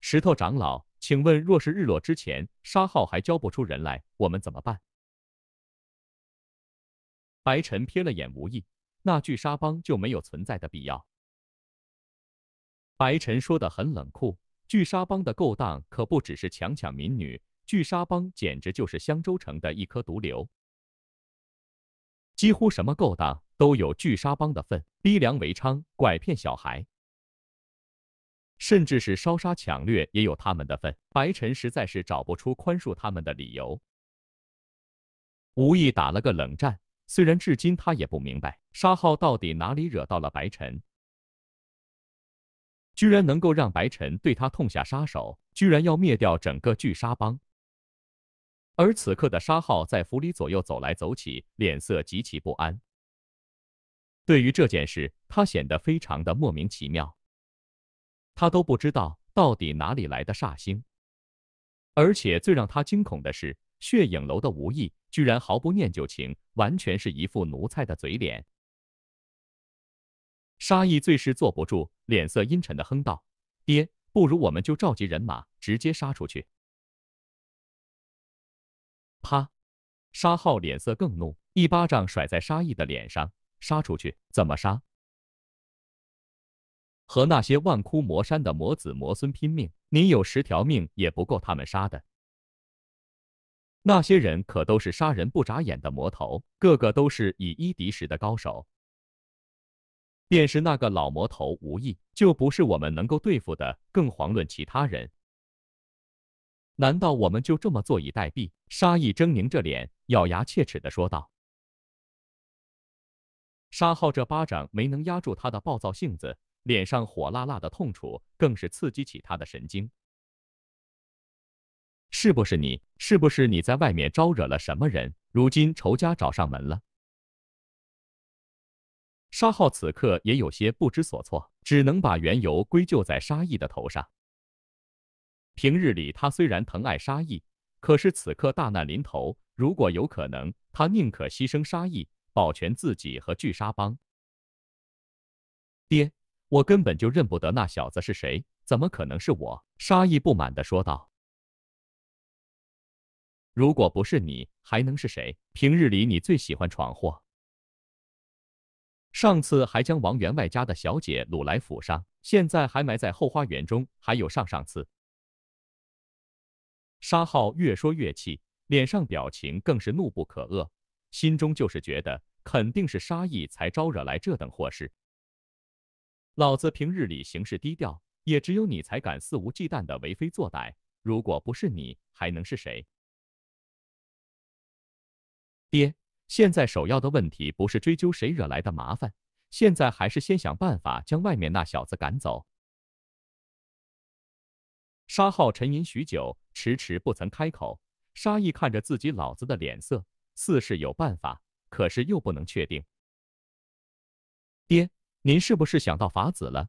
石头长老，请问若是日落之前沙浩还交不出人来，我们怎么办？白晨瞥了眼无意，那巨沙帮就没有存在的必要。白晨说的很冷酷。巨沙帮的勾当可不只是强抢民女，巨沙帮简直就是香洲城的一颗毒瘤。几乎什么勾当都有巨沙帮的份，逼良为娼、拐骗小孩，甚至是烧杀抢掠也有他们的份。白晨实在是找不出宽恕他们的理由，无意打了个冷战。虽然至今他也不明白沙浩到底哪里惹到了白晨。居然能够让白晨对他痛下杀手，居然要灭掉整个巨沙帮。而此刻的沙浩在府里左右走来走去，脸色极其不安。对于这件事，他显得非常的莫名其妙。他都不知道到底哪里来的煞星，而且最让他惊恐的是，血影楼的无意居然毫不念旧情，完全是一副奴才的嘴脸。沙溢最是坐不住，脸色阴沉的哼道：“爹，不如我们就召集人马，直接杀出去。”啪！沙浩脸色更怒，一巴掌甩在沙溢的脸上：“杀出去怎么杀？和那些万窟魔山的魔子魔孙拼命？你有十条命也不够他们杀的。那些人可都是杀人不眨眼的魔头，个个都是以一敌十的高手。”便是那个老魔头无意，就不是我们能够对付的，更遑论其他人。难道我们就这么坐以待毙？沙溢狰狞着脸，咬牙切齿的说道。沙浩这巴掌没能压住他的暴躁性子，脸上火辣辣的痛楚更是刺激起他的神经。是不是你？是不是你在外面招惹了什么人？如今仇家找上门了。沙浩此刻也有些不知所措，只能把缘由归咎在沙溢的头上。平日里他虽然疼爱沙溢，可是此刻大难临头，如果有可能，他宁可牺牲沙溢，保全自己和巨沙帮。爹，我根本就认不得那小子是谁，怎么可能是我？沙溢不满的说道：“如果不是你，还能是谁？平日里你最喜欢闯祸。”上次还将王员外家的小姐掳来府上，现在还埋在后花园中，还有上上次。沙浩越说越气，脸上表情更是怒不可遏，心中就是觉得肯定是沙溢才招惹来这等祸事。老子平日里行事低调，也只有你才敢肆无忌惮的为非作歹，如果不是你，还能是谁？爹。现在首要的问题不是追究谁惹来的麻烦，现在还是先想办法将外面那小子赶走。沙浩沉吟许久，迟迟不曾开口。沙毅看着自己老子的脸色，似是有办法，可是又不能确定。爹，您是不是想到法子了？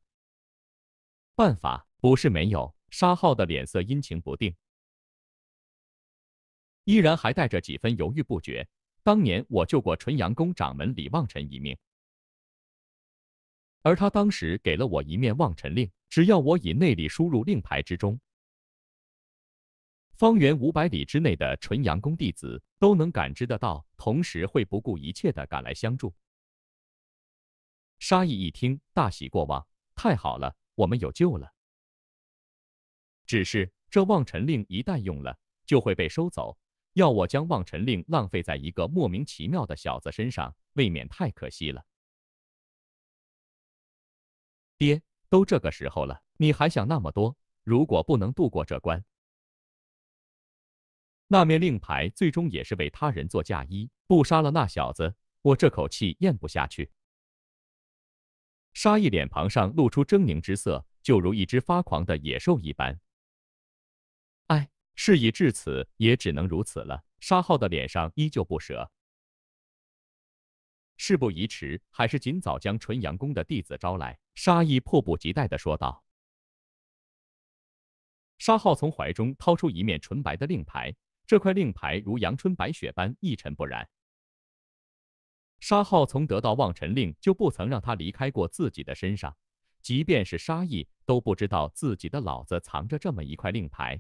办法不是没有。沙浩的脸色阴晴不定，依然还带着几分犹豫不决。当年我救过纯阳宫掌门李望尘一命，而他当时给了我一面望尘令，只要我以内力输入令牌之中，方圆五百里之内的纯阳宫弟子都能感知得到，同时会不顾一切的赶来相助。沙溢一听，大喜过望：“太好了，我们有救了！”只是这望尘令一旦用了，就会被收走。要我将望尘令浪费在一个莫名其妙的小子身上，未免太可惜了。爹，都这个时候了，你还想那么多？如果不能度过这关，那面令牌最终也是为他人做嫁衣。不杀了那小子，我这口气咽不下去。沙溢脸庞上露出狰狞之色，就如一只发狂的野兽一般。哎。事已至此，也只能如此了。沙浩的脸上依旧不舍。事不宜迟，还是尽早将纯阳宫的弟子招来。沙溢迫不及待的说道。沙浩从怀中掏出一面纯白的令牌，这块令牌如阳春白雪般一尘不染。沙浩从得到望尘令就不曾让他离开过自己的身上，即便是沙溢都不知道自己的老子藏着这么一块令牌。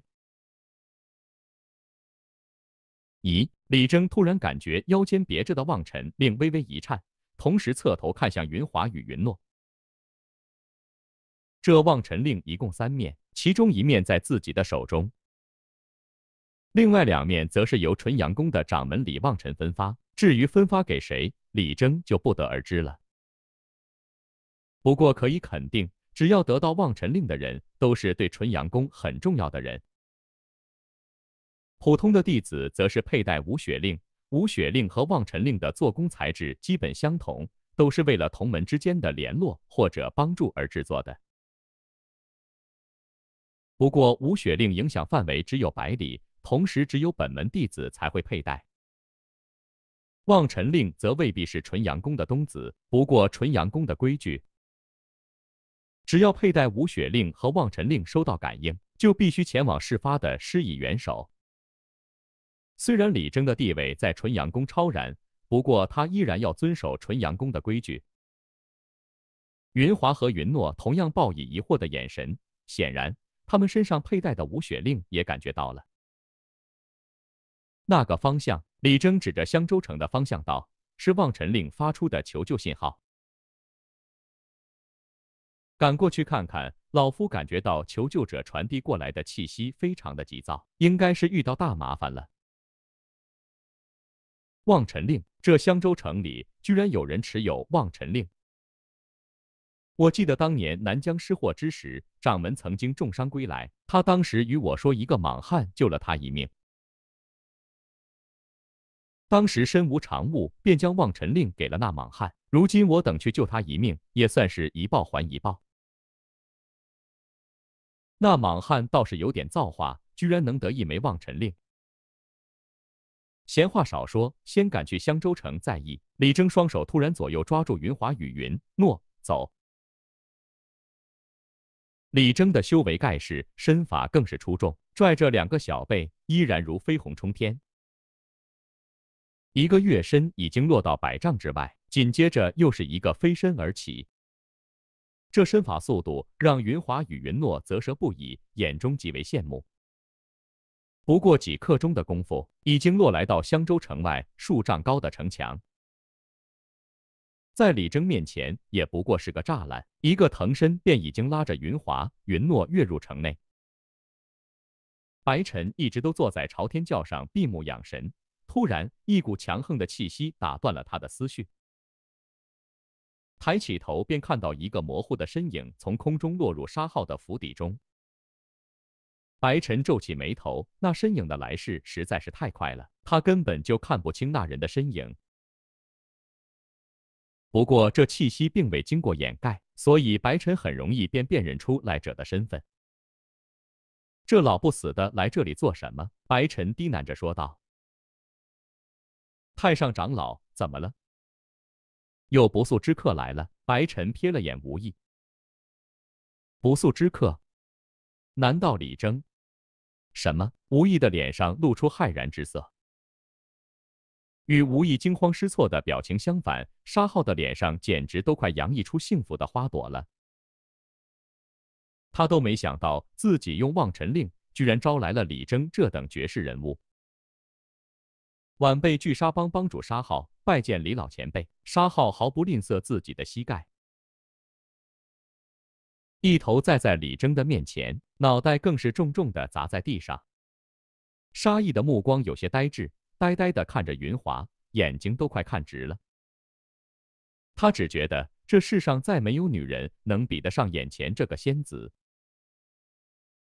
咦，李征突然感觉腰间别着的望尘令微微一颤，同时侧头看向云华与云诺。这望尘令一共三面，其中一面在自己的手中，另外两面则是由纯阳宫的掌门李望尘分发。至于分发给谁，李征就不得而知了。不过可以肯定，只要得到望尘令的人，都是对纯阳宫很重要的人。普通的弟子则是佩戴无血令，无血令和望尘令的做工材质基本相同，都是为了同门之间的联络或者帮助而制作的。不过无血令影响范围只有百里，同时只有本门弟子才会佩戴。望尘令则未必是纯阳宫的东子，不过纯阳宫的规矩，只要佩戴无血令和望尘令收到感应，就必须前往事发的施以援手。虽然李征的地位在纯阳宫超然，不过他依然要遵守纯阳宫的规矩。云华和云诺同样报以疑惑的眼神，显然他们身上佩戴的无血令也感觉到了那个方向。李征指着香洲城的方向道：“是望尘令发出的求救信号，赶过去看看。”老夫感觉到求救者传递过来的气息非常的急躁，应该是遇到大麻烦了。望尘令，这襄州城里居然有人持有望尘令。我记得当年南疆失火之时，掌门曾经重伤归来，他当时与我说，一个莽汉救了他一命，当时身无长物，便将望尘令给了那莽汉。如今我等去救他一命，也算是一报还一报。那莽汉倒是有点造化，居然能得一枚望尘令。闲话少说，先赶去香州城再议。李征双手突然左右抓住云华与云诺，走。李征的修为盖世，身法更是出众，拽着两个小辈，依然如飞鸿冲天。一个跃身已经落到百丈之外，紧接着又是一个飞身而起。这身法速度让云华与云诺啧舌不已，眼中极为羡慕。不过几刻钟的功夫，已经落来到襄州城外数丈高的城墙，在李征面前也不过是个栅栏，一个腾身便已经拉着云华、云诺跃入城内。白尘一直都坐在朝天轿上闭目养神，突然一股强横的气息打断了他的思绪，抬起头便看到一个模糊的身影从空中落入沙浩的府邸中。白晨皱起眉头，那身影的来势实在是太快了，他根本就看不清那人的身影。不过这气息并未经过掩盖，所以白晨很容易便辨认出来者的身份。这老不死的来这里做什么？白晨低喃着说道：“太上长老，怎么了？有不速之客来了。”白晨瞥了眼无意，“不速之客？难道李征？”什么？吴意的脸上露出骇然之色。与吴意惊慌失措的表情相反，沙浩的脸上简直都快洋溢出幸福的花朵了。他都没想到自己用望尘令，居然招来了李征这等绝世人物。晚辈巨沙帮帮主沙浩拜见李老前辈。沙浩毫不吝啬自己的膝盖。一头栽在李征的面前，脑袋更是重重的砸在地上。沙溢的目光有些呆滞，呆呆的看着云华，眼睛都快看直了。他只觉得这世上再没有女人能比得上眼前这个仙子。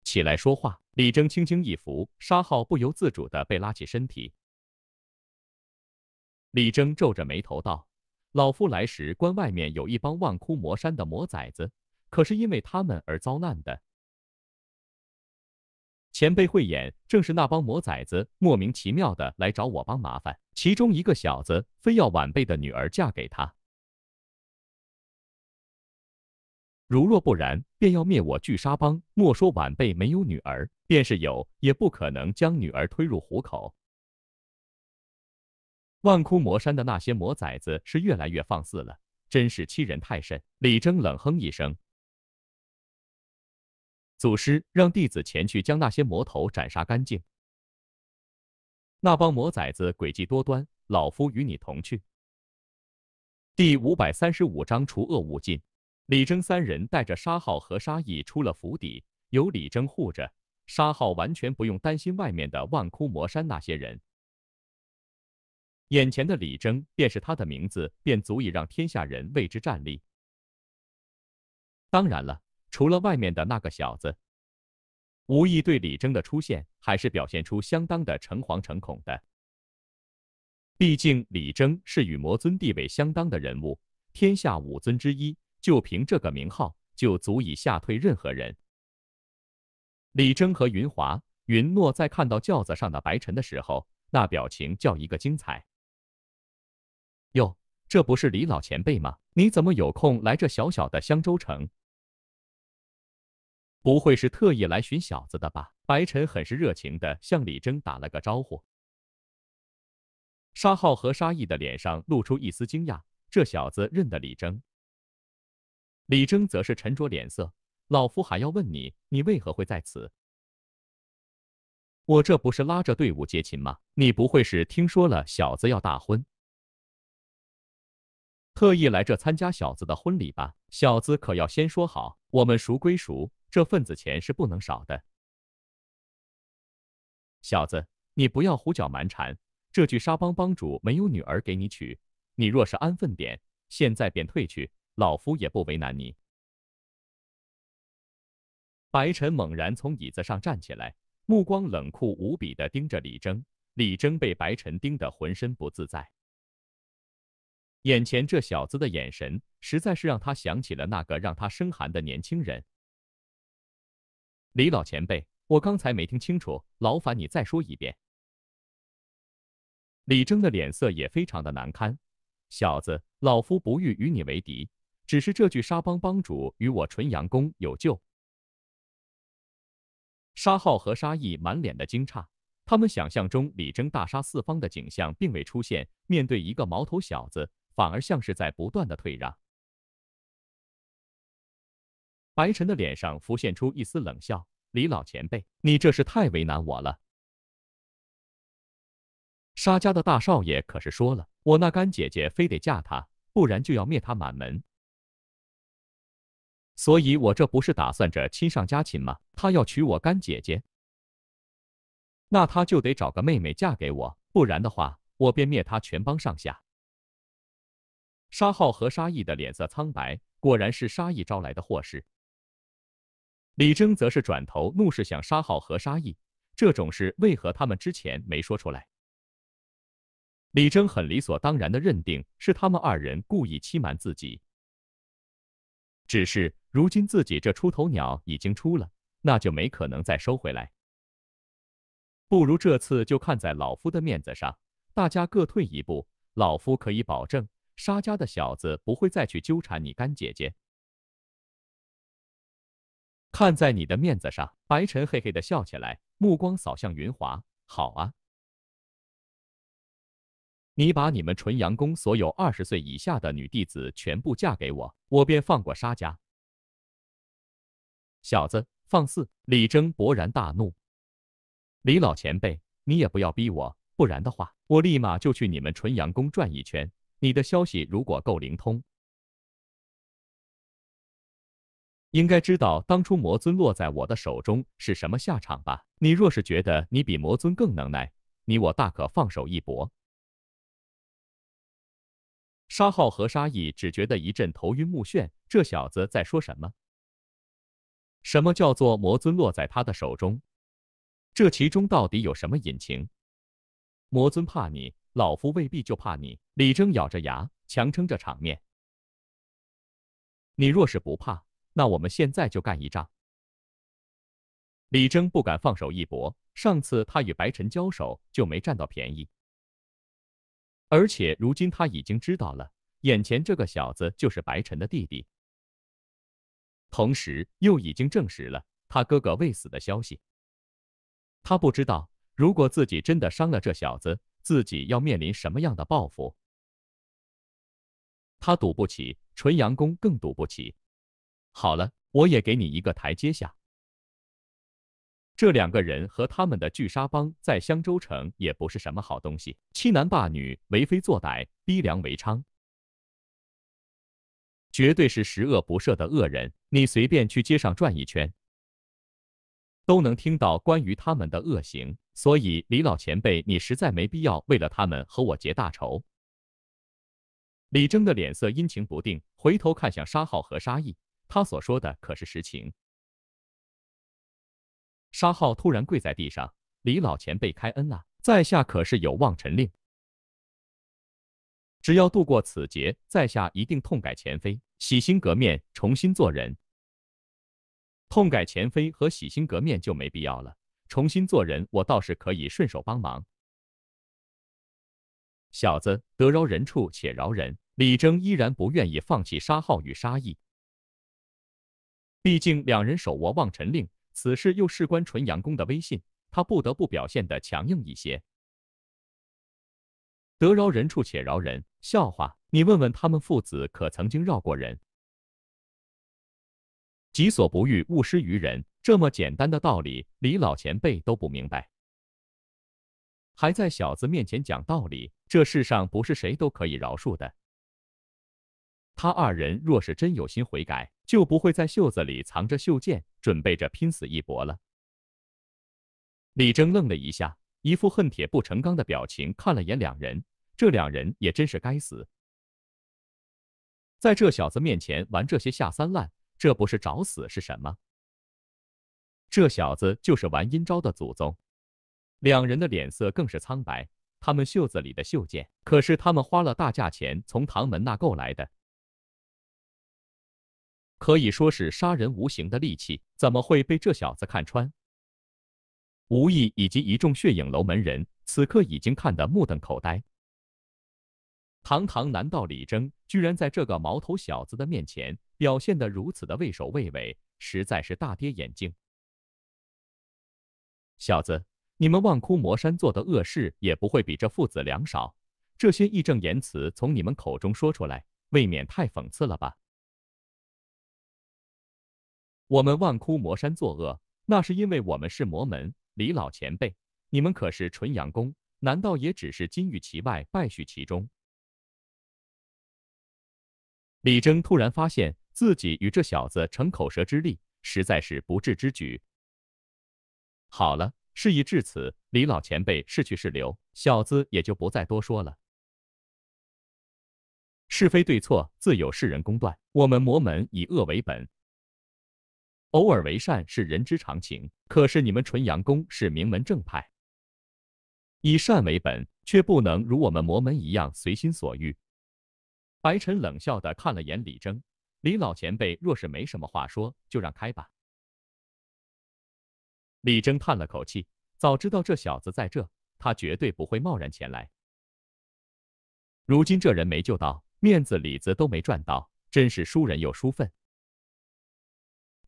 起来说话。李征轻轻一扶，沙浩不由自主的被拉起身体。李征皱着眉头道：“老夫来时，关外面有一帮万窟魔山的魔崽子。”可是因为他们而遭难的，前辈慧眼，正是那帮魔崽子莫名其妙的来找我帮麻烦。其中一个小子非要晚辈的女儿嫁给他，如若不然，便要灭我巨沙帮。莫说晚辈没有女儿，便是有，也不可能将女儿推入虎口。万窟魔山的那些魔崽子是越来越放肆了，真是欺人太甚！李征冷哼一声。祖师让弟子前去将那些魔头斩杀干净。那帮魔崽子诡计多端，老夫与你同去。第五百三十五章除恶务尽。李征三人带着沙浩和沙溢出了府邸，由李征护着。沙浩完全不用担心外面的万窟魔山那些人。眼前的李征便是他的名字，便足以让天下人为之站立。当然了。除了外面的那个小子，吴意对李征的出现还是表现出相当的诚惶诚恐的。毕竟李征是与魔尊地位相当的人物，天下五尊之一，就凭这个名号就足以吓退任何人。李征和云华、云诺在看到轿子上的白尘的时候，那表情叫一个精彩。哟，这不是李老前辈吗？你怎么有空来这小小的香州城？不会是特意来寻小子的吧？白晨很是热情的向李征打了个招呼。沙浩和沙溢的脸上露出一丝惊讶，这小子认得李征。李征则是沉着脸色，老夫还要问你，你为何会在此？我这不是拉着队伍接亲吗？你不会是听说了小子要大婚，特意来这参加小子的婚礼吧？小子可要先说好，我们熟归熟。这份子钱是不能少的，小子，你不要胡搅蛮缠。这句沙帮帮主没有女儿给你娶，你若是安分点，现在便退去，老夫也不为难你。白晨猛然从椅子上站起来，目光冷酷无比的盯着李征。李征被白晨盯得浑身不自在，眼前这小子的眼神，实在是让他想起了那个让他生寒的年轻人。李老前辈，我刚才没听清楚，劳烦你再说一遍。李征的脸色也非常的难堪。小子，老夫不欲与你为敌，只是这具沙帮帮主与我纯阳宫有旧。沙浩和沙溢满脸的惊诧，他们想象中李征大杀四方的景象并未出现，面对一个毛头小子，反而像是在不断的退让。白沉的脸上浮现出一丝冷笑：“李老前辈，你这是太为难我了。沙家的大少爷可是说了，我那干姐姐非得嫁他，不然就要灭他满门。所以我这不是打算着亲上加亲吗？他要娶我干姐姐，那他就得找个妹妹嫁给我，不然的话，我便灭他全帮上下。”沙浩和沙溢的脸色苍白，果然是沙溢招来的祸事。李征则是转头怒视向沙浩和沙溢，这种事为何他们之前没说出来？李征很理所当然的认定是他们二人故意欺瞒自己。只是如今自己这出头鸟已经出了，那就没可能再收回来。不如这次就看在老夫的面子上，大家各退一步，老夫可以保证沙家的小子不会再去纠缠你干姐姐。看在你的面子上，白晨嘿嘿的笑起来，目光扫向云华。好啊，你把你们纯阳宫所有二十岁以下的女弟子全部嫁给我，我便放过沙家。小子，放肆！李征勃然大怒。李老前辈，你也不要逼我，不然的话，我立马就去你们纯阳宫转一圈。你的消息如果够灵通。应该知道当初魔尊落在我的手中是什么下场吧？你若是觉得你比魔尊更能耐，你我大可放手一搏。沙浩和沙溢只觉得一阵头晕目眩，这小子在说什么？什么叫做魔尊落在他的手中？这其中到底有什么隐情？魔尊怕你，老夫未必就怕你。李征咬着牙，强撑着场面。你若是不怕。那我们现在就干一仗。李征不敢放手一搏，上次他与白晨交手就没占到便宜。而且如今他已经知道了，眼前这个小子就是白晨的弟弟，同时又已经证实了他哥哥未死的消息。他不知道，如果自己真的伤了这小子，自己要面临什么样的报复。他赌不起，纯阳宫更赌不起。好了，我也给你一个台阶下。这两个人和他们的巨沙帮在香洲城也不是什么好东西，欺男霸女，为非作歹，逼良为娼，绝对是十恶不赦的恶人。你随便去街上转一圈，都能听到关于他们的恶行。所以，李老前辈，你实在没必要为了他们和我结大仇。李征的脸色阴晴不定，回头看向沙浩和沙溢。他所说的可是实情。沙浩突然跪在地上：“李老前辈开恩啊，在下可是有望陈令。只要度过此劫，在下一定痛改前非，洗心革面，重新做人。”痛改前非和洗心革面就没必要了，重新做人我倒是可以顺手帮忙。小子，得饶人处且饶人。李征依然不愿意放弃沙浩与沙溢，毕竟两人手握望尘令，此事又事关纯阳宫的威信，他不得不表现的强硬一些。得饶人处且饶人，笑话！你问问他们父子可曾经饶过人？己所不欲，勿施于人，这么简单的道理，李老前辈都不明白，还在小子面前讲道理？这世上不是谁都可以饶恕的。他二人若是真有心悔改，就不会在袖子里藏着袖剑，准备着拼死一搏了。李征愣了一下，一副恨铁不成钢的表情，看了眼两人，这两人也真是该死，在这小子面前玩这些下三滥，这不是找死是什么？这小子就是玩阴招的祖宗。两人的脸色更是苍白，他们袖子里的袖剑可是他们花了大价钱从唐门那购来的。可以说是杀人无形的利器，怎么会被这小子看穿？吴意以及一众血影楼门人此刻已经看得目瞪口呆。堂堂男道李征，居然在这个毛头小子的面前表现的如此的畏首畏尾，实在是大跌眼镜。小子，你们万窟魔山做的恶事也不会比这父子俩少，这些义正言辞从你们口中说出来，未免太讽刺了吧？我们万窟魔山作恶，那是因为我们是魔门。李老前辈，你们可是纯阳宫，难道也只是金玉其外，败絮其中？李征突然发现自己与这小子逞口舌之力，实在是不智之举。好了，事已至此，李老前辈是去是留，小子也就不再多说了。是非对错，自有世人公断。我们魔门以恶为本。偶尔为善是人之常情，可是你们纯阳宫是名门正派，以善为本，却不能如我们魔门一样随心所欲。白沉冷笑的看了眼李征，李老前辈若是没什么话说，就让开吧。李征叹了口气，早知道这小子在这，他绝对不会贸然前来。如今这人没救到，面子里子都没赚到，真是输人又输份。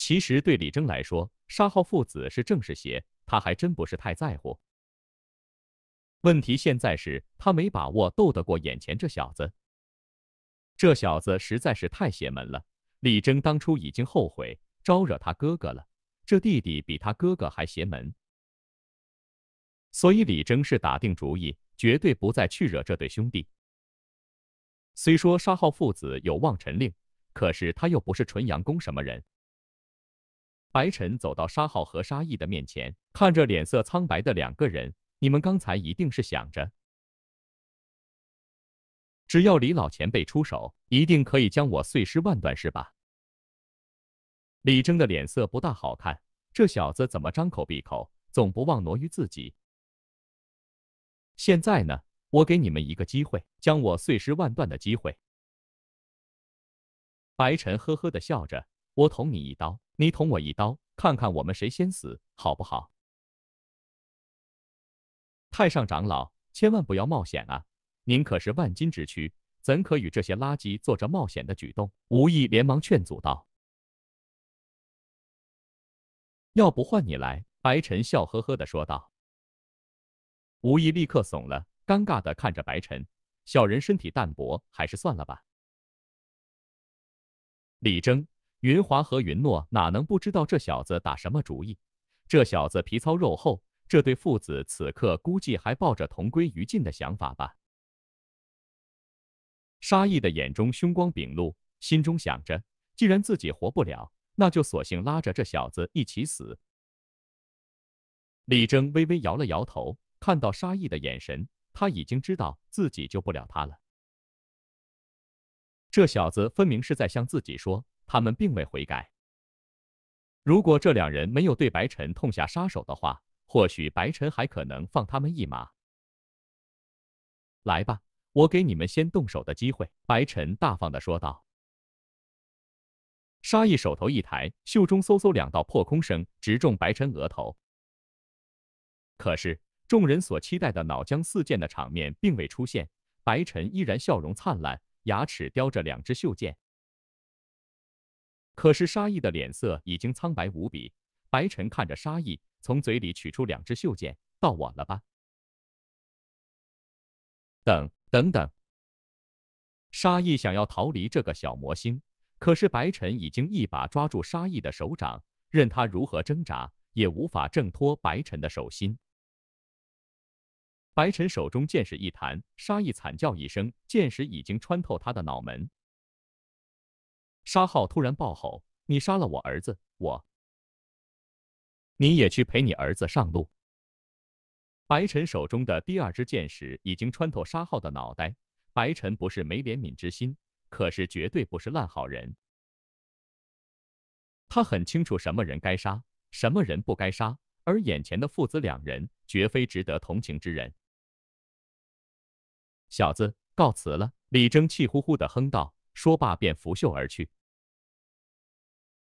其实对李征来说，沙浩父子是正是邪，他还真不是太在乎。问题现在是他没把握斗得过眼前这小子，这小子实在是太邪门了。李征当初已经后悔招惹他哥哥了，这弟弟比他哥哥还邪门，所以李征是打定主意，绝对不再去惹这对兄弟。虽说沙浩父子有望尘令，可是他又不是纯阳宫什么人。白晨走到沙浩和沙意的面前，看着脸色苍白的两个人：“你们刚才一定是想着，只要李老前辈出手，一定可以将我碎尸万段，是吧？”李征的脸色不大好看，这小子怎么张口闭口总不忘挪于自己？现在呢，我给你们一个机会，将我碎尸万段的机会。白晨呵呵的笑着。我捅你一刀，你捅我一刀，看看我们谁先死，好不好？太上长老，千万不要冒险啊！您可是万金之躯，怎可与这些垃圾做着冒险的举动？无意连忙劝阻道。要不换你来？白晨笑呵呵的说道。无意立刻怂了，尴尬的看着白晨。小人身体淡薄，还是算了吧。李征。云华和云诺哪能不知道这小子打什么主意？这小子皮糙肉厚，这对父子此刻估计还抱着同归于尽的想法吧。沙溢的眼中凶光毕露，心中想着：既然自己活不了，那就索性拉着这小子一起死。李征微微摇了摇头，看到沙溢的眼神，他已经知道自己救不了他了。这小子分明是在向自己说。他们并未悔改。如果这两人没有对白晨痛下杀手的话，或许白晨还可能放他们一马。来吧，我给你们先动手的机会。”白晨大方地说道。沙溢手头一抬，袖中嗖嗖两道破空声，直中白晨额头。可是，众人所期待的脑浆四溅的场面并未出现，白晨依然笑容灿烂，牙齿叼着两只袖箭。可是沙溢的脸色已经苍白无比，白晨看着沙溢，从嘴里取出两支袖箭，到我了吧？等等等，沙溢想要逃离这个小魔星，可是白晨已经一把抓住沙溢的手掌，任他如何挣扎，也无法挣脱白晨的手心。白晨手中剑矢一弹，沙溢惨叫一声，剑矢已经穿透他的脑门。沙浩突然暴吼：“你杀了我儿子，我你也去陪你儿子上路。”白晨手中的第二支箭矢已经穿透沙浩的脑袋。白晨不是没怜悯之心，可是绝对不是烂好人。他很清楚什么人该杀，什么人不该杀，而眼前的父子两人绝非值得同情之人。小子，告辞了！”李征气呼呼的哼道，说罢便拂袖而去。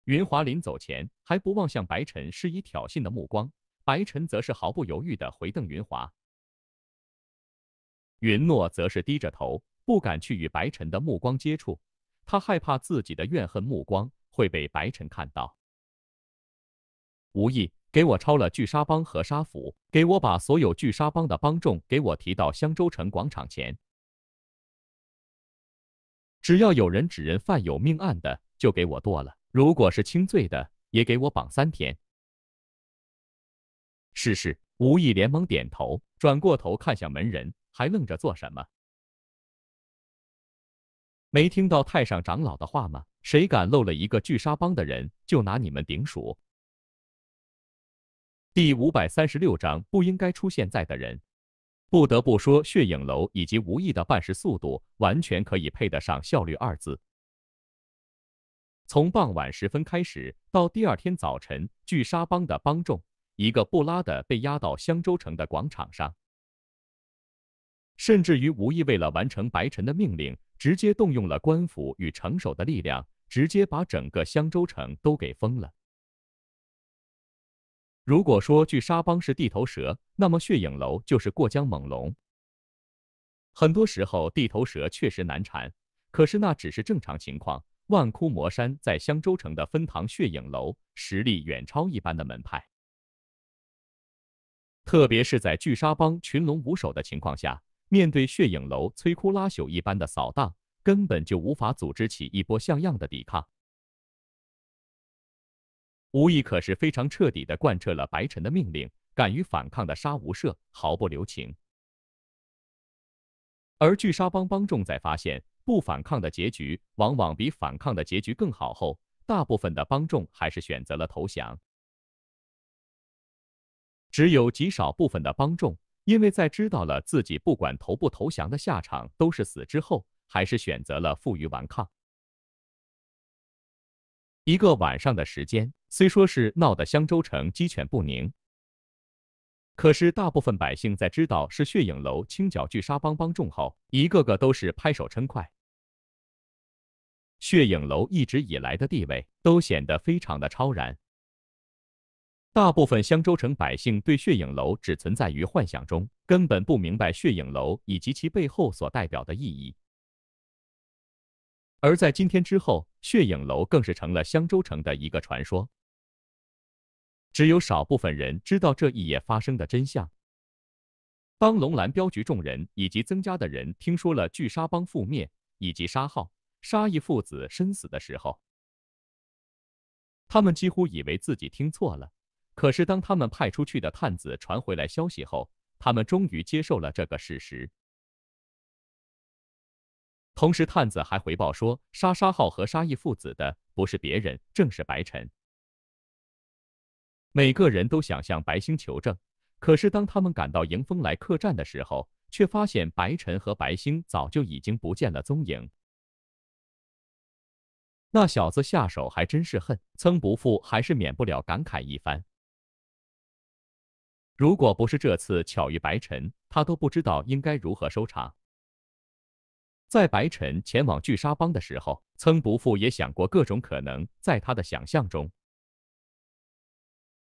云华临走前还不忘向白尘施以挑衅的目光，白尘则是毫不犹豫地回瞪云华。云诺则是低着头，不敢去与白尘的目光接触，他害怕自己的怨恨目光会被白尘看到。无意，给我抄了巨沙帮和沙府，给我把所有巨沙帮的帮众给我提到香州城广场前，只要有人指认犯有命案的，就给我剁了。如果是轻罪的，也给我绑三天。试试。吴意连忙点头，转过头看向门人，还愣着做什么？没听到太上长老的话吗？谁敢漏了一个巨沙帮的人，就拿你们顶数。第五百三十六章不应该出现在的人。不得不说，血影楼以及无意的办事速度，完全可以配得上“效率”二字。从傍晚时分开始，到第二天早晨，巨沙帮的帮众一个不拉的被押到襄州城的广场上。甚至于，无意为了完成白沉的命令，直接动用了官府与城守的力量，直接把整个襄州城都给封了。如果说巨沙帮是地头蛇，那么血影楼就是过江猛龙。很多时候，地头蛇确实难缠，可是那只是正常情况。万窟魔山在襄州城的分堂血影楼实力远超一般的门派，特别是在巨沙帮群龙无首的情况下，面对血影楼摧枯拉朽一般的扫荡，根本就无法组织起一波像样的抵抗。吴意可是非常彻底的贯彻了白晨的命令，敢于反抗的杀无赦，毫不留情。而巨沙帮帮众在发现。不反抗的结局往往比反抗的结局更好。后，大部分的帮众还是选择了投降。只有极少部分的帮众，因为在知道了自己不管投不投降的下场都是死之后，还是选择了负隅顽抗。一个晚上的时间，虽说是闹得襄州城鸡犬不宁，可是大部分百姓在知道是血影楼清剿巨鲨帮帮众后，一个个都是拍手称快。血影楼一直以来的地位都显得非常的超然。大部分香洲城百姓对血影楼只存在于幻想中，根本不明白血影楼以及其背后所代表的意义。而在今天之后，血影楼更是成了香洲城的一个传说。只有少部分人知道这一夜发生的真相。当龙兰镖局众人以及曾家的人听说了巨沙帮覆灭以及沙浩。沙溢父子身死的时候，他们几乎以为自己听错了。可是当他们派出去的探子传回来消息后，他们终于接受了这个事实。同时，探子还回报说，沙沙浩和沙溢父子的不是别人，正是白尘。每个人都想向白星求证，可是当他们赶到迎风来客栈的时候，却发现白晨和白星早就已经不见了踪影。那小子下手还真是狠，曾不负还是免不了感慨一番。如果不是这次巧遇白尘，他都不知道应该如何收场。在白尘前往巨沙帮的时候，曾不负也想过各种可能，在他的想象中，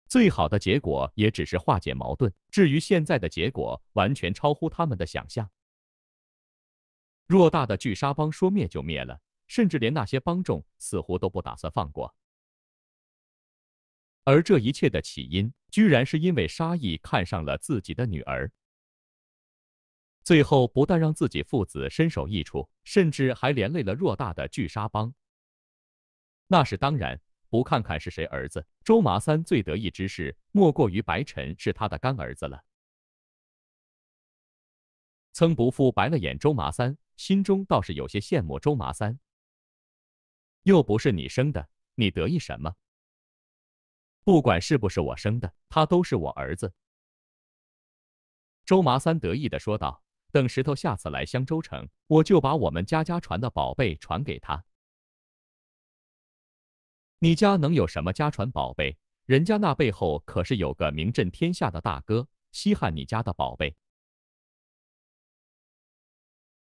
最好的结果也只是化解矛盾。至于现在的结果，完全超乎他们的想象。偌大的巨沙帮说灭就灭了。甚至连那些帮众似乎都不打算放过，而这一切的起因，居然是因为沙溢看上了自己的女儿，最后不但让自己父子身首异处，甚至还连累了偌大的巨沙帮。那是当然，不看看是谁儿子，周麻三最得意之事，莫过于白晨是他的干儿子了。曾伯父白了眼周麻三，心中倒是有些羡慕周麻三。又不是你生的，你得意什么？不管是不是我生的，他都是我儿子。周麻三得意的说道：“等石头下次来襄州城，我就把我们家家传的宝贝传给他。你家能有什么家传宝贝？人家那背后可是有个名震天下的大哥，稀罕你家的宝贝。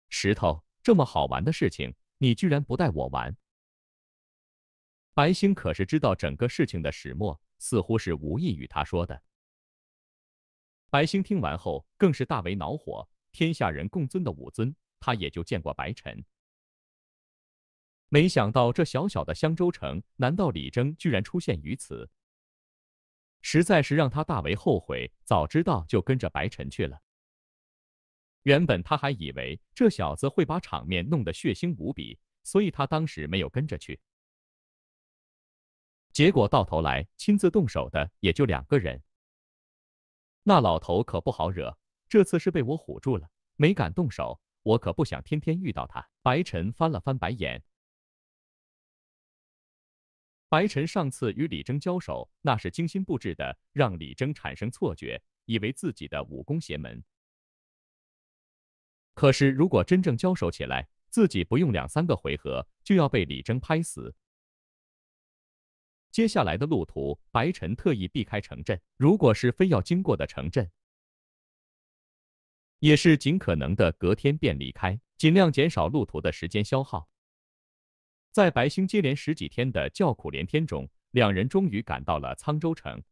石头，这么好玩的事情，你居然不带我玩？”白星可是知道整个事情的始末，似乎是无意与他说的。白星听完后，更是大为恼火。天下人共尊的武尊，他也就见过白尘。没想到这小小的香州城，难道李征居然出现于此？实在是让他大为后悔，早知道就跟着白尘去了。原本他还以为这小子会把场面弄得血腥无比，所以他当时没有跟着去。结果到头来，亲自动手的也就两个人。那老头可不好惹，这次是被我唬住了，没敢动手。我可不想天天遇到他。白晨翻了翻白眼。白晨上次与李征交手，那是精心布置的，让李征产生错觉，以为自己的武功邪门。可是如果真正交手起来，自己不用两三个回合，就要被李征拍死。接下来的路途，白晨特意避开城镇，如果是非要经过的城镇，也是尽可能的隔天便离开，尽量减少路途的时间消耗。在白星接连十几天的叫苦连天中，两人终于赶到了沧州城，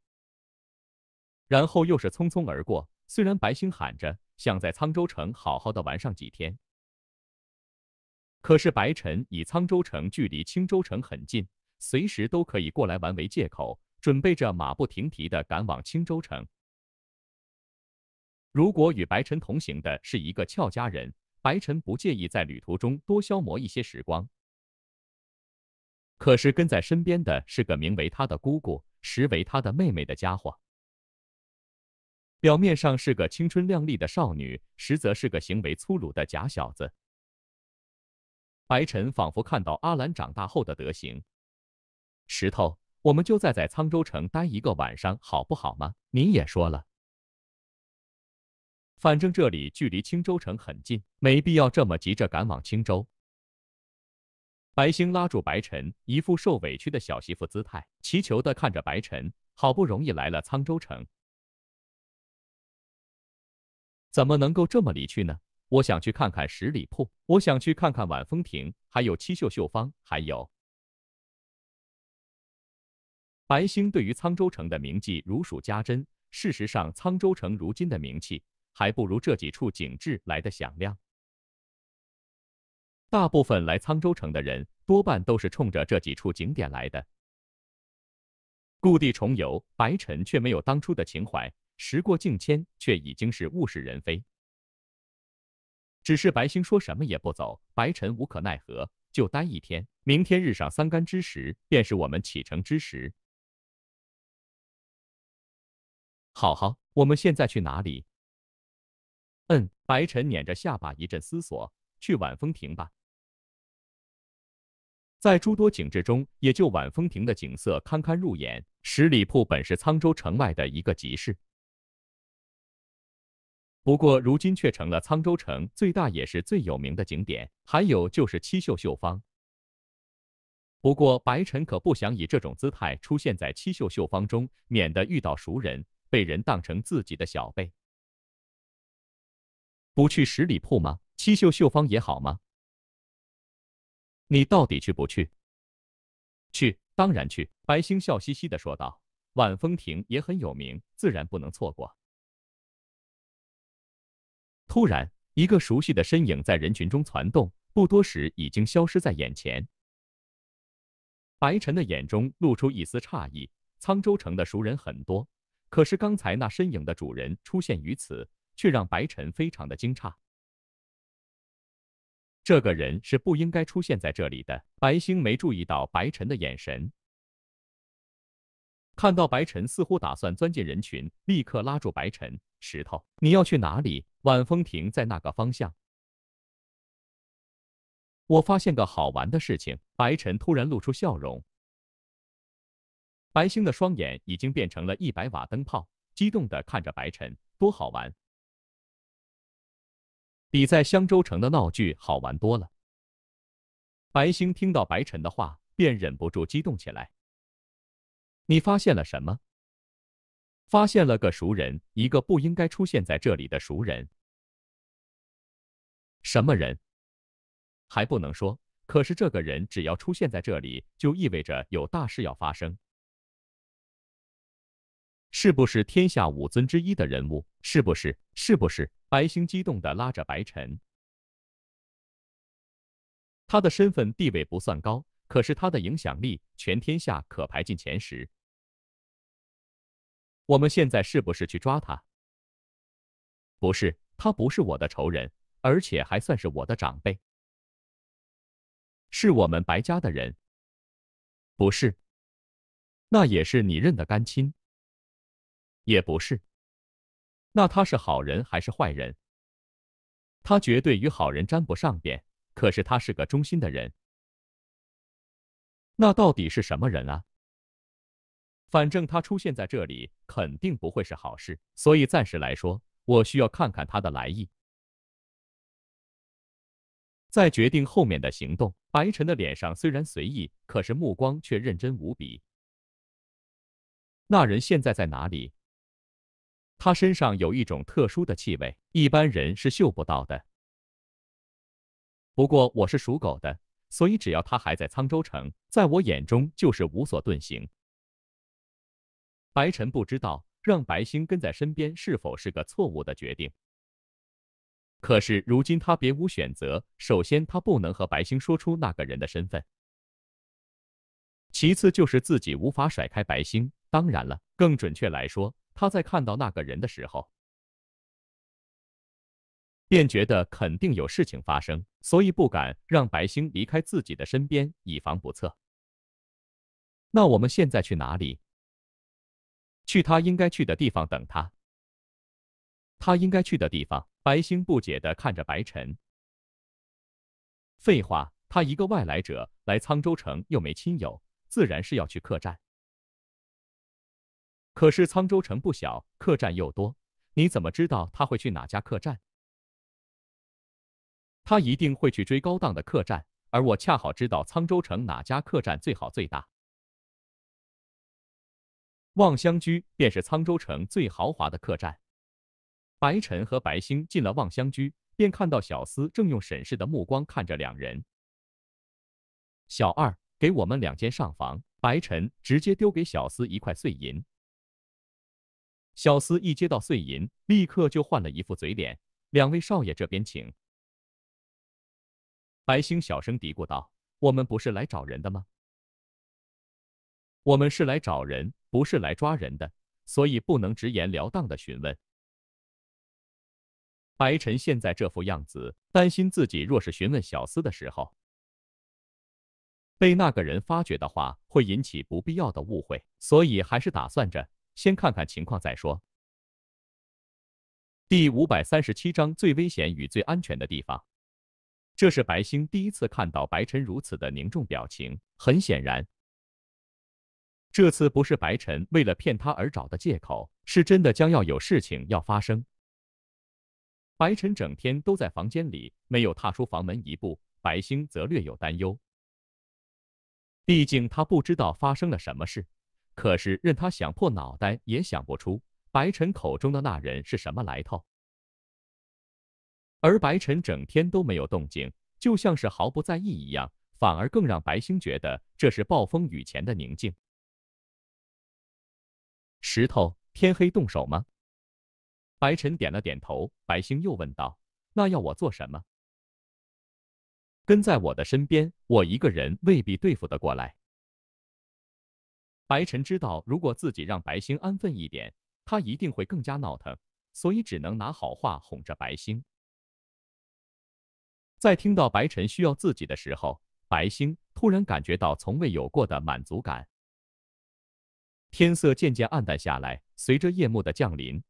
然后又是匆匆而过。虽然白星喊着想在沧州城好好的玩上几天，可是白晨以沧州城距离青州城很近。随时都可以过来玩为借口，准备着马不停蹄的赶往青州城。如果与白尘同行的是一个俏佳人，白尘不介意在旅途中多消磨一些时光。可是跟在身边的是个名为他的姑姑，实为他的妹妹的家伙。表面上是个青春靓丽的少女，实则是个行为粗鲁的假小子。白尘仿佛看到阿兰长大后的德行。石头，我们就再在沧州城待一个晚上，好不好吗？您也说了，反正这里距离青州城很近，没必要这么急着赶往青州。白星拉住白晨，一副受委屈的小媳妇姿态，祈求的看着白晨。好不容易来了沧州城，怎么能够这么离去呢？我想去看看十里铺，我想去看看晚风亭，还有七秀绣坊，还有……白星对于沧州城的名记如数家珍。事实上，沧州城如今的名气还不如这几处景致来的响亮。大部分来沧州城的人，多半都是冲着这几处景点来的。故地重游，白晨却没有当初的情怀。时过境迁，却已经是物是人非。只是白星说什么也不走，白晨无可奈何，就待一天。明天日上三竿之时，便是我们启程之时。好好，我们现在去哪里？嗯，白晨捻着下巴一阵思索，去晚风亭吧。在诸多景致中，也就晚风亭的景色堪堪入眼。十里铺本是沧州城外的一个集市，不过如今却成了沧州城最大也是最有名的景点。还有就是七秀绣坊。不过白晨可不想以这种姿态出现在七秀绣坊中，免得遇到熟人。被人当成自己的小辈，不去十里铺吗？七秀秀芳也好吗？你到底去不去？去，当然去。白星笑嘻嘻的说道：“晚风亭也很有名，自然不能错过。”突然，一个熟悉的身影在人群中攒动，不多时已经消失在眼前。白晨的眼中露出一丝诧异，沧州城的熟人很多。可是刚才那身影的主人出现于此，却让白晨非常的惊诧。这个人是不应该出现在这里的。白星没注意到白晨的眼神，看到白晨似乎打算钻进人群，立刻拉住白晨：“石头，你要去哪里？晚风亭在那个方向。”我发现个好玩的事情，白晨突然露出笑容。白星的双眼已经变成了一百瓦灯泡，激动地看着白尘，多好玩！比在香洲城的闹剧好玩多了。白星听到白晨的话，便忍不住激动起来。你发现了什么？发现了个熟人，一个不应该出现在这里的熟人。什么人？还不能说。可是这个人只要出现在这里，就意味着有大事要发生。是不是天下五尊之一的人物？是不是？是不是？白星激动地拉着白晨。他的身份地位不算高，可是他的影响力全天下可排进前十。我们现在是不是去抓他？不是，他不是我的仇人，而且还算是我的长辈，是我们白家的人。不是，那也是你认的干亲。也不是。那他是好人还是坏人？他绝对与好人沾不上边，可是他是个忠心的人。那到底是什么人啊？反正他出现在这里，肯定不会是好事。所以暂时来说，我需要看看他的来意，再决定后面的行动。白晨的脸上虽然随意，可是目光却认真无比。那人现在在哪里？他身上有一种特殊的气味，一般人是嗅不到的。不过我是属狗的，所以只要他还在沧州城，在我眼中就是无所遁形。白晨不知道让白星跟在身边是否是个错误的决定，可是如今他别无选择。首先，他不能和白星说出那个人的身份；其次，就是自己无法甩开白星。当然了，更准确来说，他在看到那个人的时候，便觉得肯定有事情发生，所以不敢让白星离开自己的身边，以防不测。那我们现在去哪里？去他应该去的地方等他。他应该去的地方？白星不解的看着白晨。废话，他一个外来者，来沧州城又没亲友，自然是要去客栈。可是沧州城不小，客栈又多，你怎么知道他会去哪家客栈？他一定会去追高档的客栈，而我恰好知道沧州城哪家客栈最好、最大。望乡居便是沧州城最豪华的客栈。白晨和白星进了望乡居，便看到小厮正用审视的目光看着两人。小二，给我们两间上房。白晨直接丢给小厮一块碎银。小厮一接到碎银，立刻就换了一副嘴脸。两位少爷这边请。白星小声嘀咕道：“我们不是来找人的吗？我们是来找人，不是来抓人的，所以不能直言了当的询问。”白晨现在这副样子，担心自己若是询问小厮的时候，被那个人发觉的话，会引起不必要的误会，所以还是打算着。先看看情况再说。第五百三十七章最危险与最安全的地方。这是白星第一次看到白晨如此的凝重表情。很显然，这次不是白晨为了骗他而找的借口，是真的将要有事情要发生。白晨整天都在房间里，没有踏出房门一步。白星则略有担忧，毕竟他不知道发生了什么事。可是任他想破脑袋也想不出白晨口中的那人是什么来头，而白晨整天都没有动静，就像是毫不在意一样，反而更让白星觉得这是暴风雨前的宁静。石头，天黑动手吗？白晨点了点头，白星又问道：“那要我做什么？跟在我的身边，我一个人未必对付得过来。”白晨知道，如果自己让白星安分一点，他一定会更加闹腾，所以只能拿好话哄着白星。在听到白晨需要自己的时候，白星突然感觉到从未有过的满足感。天色渐渐暗淡下来，随着夜幕的降临，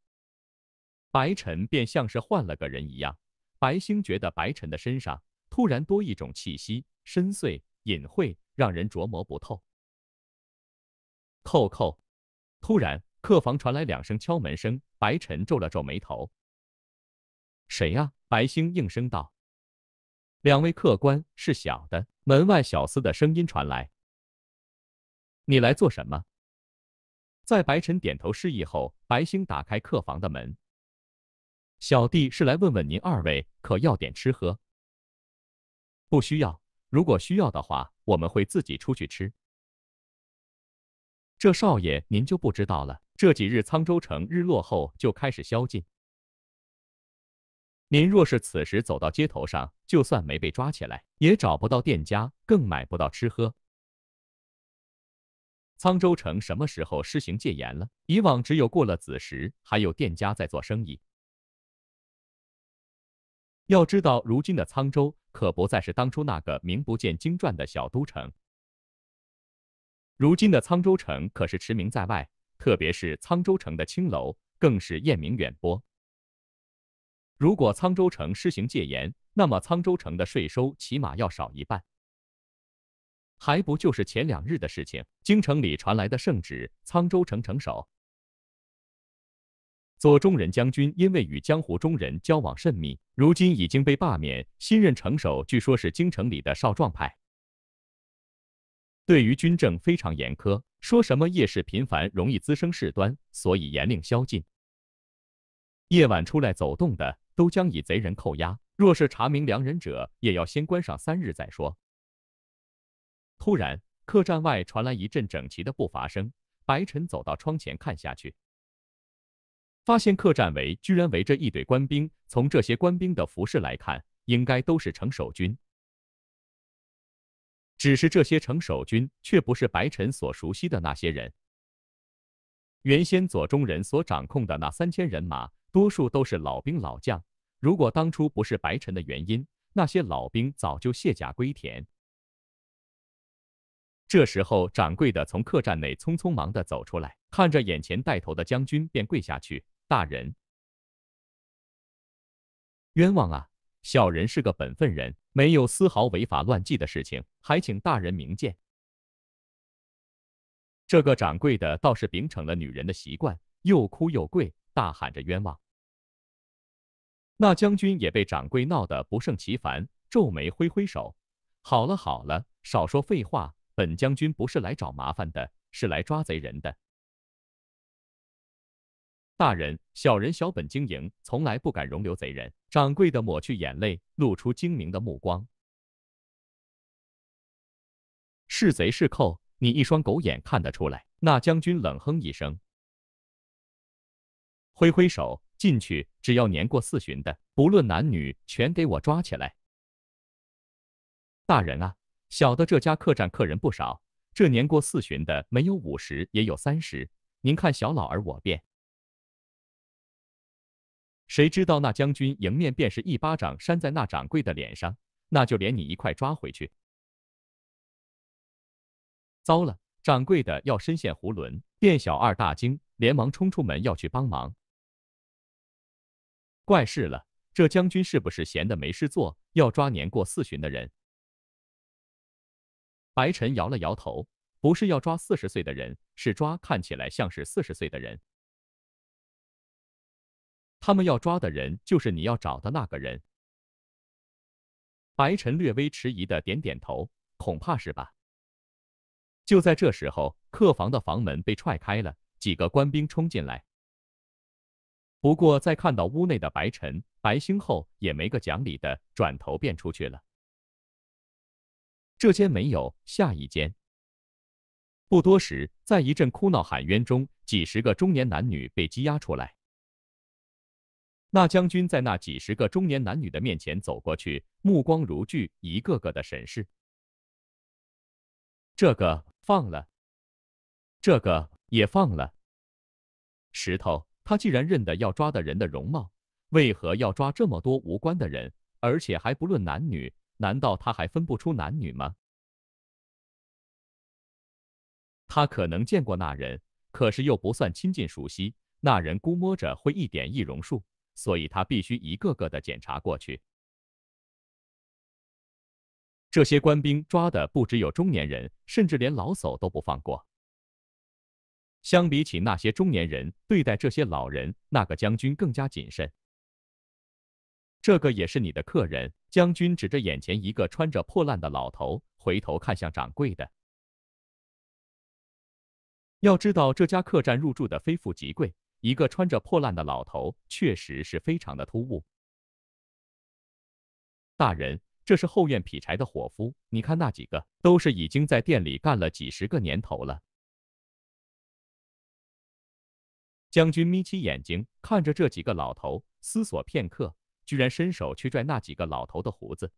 白晨便像是换了个人一样。白星觉得白晨的身上突然多一种气息，深邃隐晦，让人琢磨不透。扣扣！突然，客房传来两声敲门声。白晨皱了皱眉头：“谁呀？”白星应声道：“两位客官是小的。”门外小厮的声音传来：“你来做什么？”在白晨点头示意后，白星打开客房的门：“小弟是来问问您二位，可要点吃喝？”“不需要。如果需要的话，我们会自己出去吃。”这少爷，您就不知道了。这几日，沧州城日落后就开始宵禁。您若是此时走到街头上，就算没被抓起来，也找不到店家，更买不到吃喝。沧州城什么时候施行戒严了？以往只有过了子时，还有店家在做生意。要知道，如今的沧州可不再是当初那个名不见经传的小都城。如今的沧州城可是驰名在外，特别是沧州城的青楼更是艳名远播。如果沧州城施行戒严，那么沧州城的税收起码要少一半。还不就是前两日的事情，京城里传来的圣旨，沧州城城守左忠仁将军因为与江湖中人交往甚密，如今已经被罢免，新任城守据说是京城里的少壮派。对于军政非常严苛，说什么夜市频繁容易滋生事端，所以严令宵禁。夜晚出来走动的都将以贼人扣押，若是查明良人者，也要先关上三日再说。突然，客栈外传来一阵整齐的步伐声，白晨走到窗前看下去，发现客栈围居然围着一队官兵，从这些官兵的服饰来看，应该都是城守军。只是这些城守军却不是白臣所熟悉的那些人。原先左中人所掌控的那三千人马，多数都是老兵老将。如果当初不是白臣的原因，那些老兵早就卸甲归田。这时候，掌柜的从客栈内匆匆忙地走出来，看着眼前带头的将军，便跪下去：“大人，冤枉啊！”小人是个本分人，没有丝毫违法乱纪的事情，还请大人明鉴。这个掌柜的倒是秉承了女人的习惯，又哭又跪，大喊着冤枉。那将军也被掌柜闹得不胜其烦，皱眉挥挥手：“好了好了，少说废话，本将军不是来找麻烦的，是来抓贼人的。”大人，小人小本经营，从来不敢容留贼人。掌柜的抹去眼泪，露出精明的目光。是贼是寇，你一双狗眼看得出来。那将军冷哼一声，挥挥手进去，只要年过四旬的，不论男女，全给我抓起来。大人啊，小的这家客栈客人不少，这年过四旬的没有五十也有三十，您看小老儿我便。谁知道那将军迎面便是一巴掌扇在那掌柜的脸上，那就连你一块抓回去。糟了，掌柜的要深陷囫囵。店小二大惊，连忙冲出门要去帮忙。怪事了，这将军是不是闲的没事做，要抓年过四旬的人？白尘摇了摇头，不是要抓四十岁的人，是抓看起来像是四十岁的人。他们要抓的人就是你要找的那个人。白晨略微迟疑的点点头，恐怕是吧。就在这时候，客房的房门被踹开了，几个官兵冲进来。不过在看到屋内的白晨、白星后，也没个讲理的，转头便出去了。这间没有，下一间。不多时，在一阵哭闹喊冤中，几十个中年男女被羁押出来。那将军在那几十个中年男女的面前走过去，目光如炬，一个个的审视。这个放了，这个也放了。石头，他既然认得要抓的人的容貌，为何要抓这么多无关的人，而且还不论男女？难道他还分不出男女吗？他可能见过那人，可是又不算亲近熟悉。那人估摸着会一点易容术。所以他必须一个个的检查过去。这些官兵抓的不只有中年人，甚至连老叟都不放过。相比起那些中年人，对待这些老人，那个将军更加谨慎。这个也是你的客人。将军指着眼前一个穿着破烂的老头，回头看向掌柜的。要知道，这家客栈入住的非富即贵。一个穿着破烂的老头确实是非常的突兀。大人，这是后院劈柴的伙夫，你看那几个都是已经在店里干了几十个年头了。将军眯起眼睛看着这几个老头，思索片刻，居然伸手去拽那几个老头的胡子，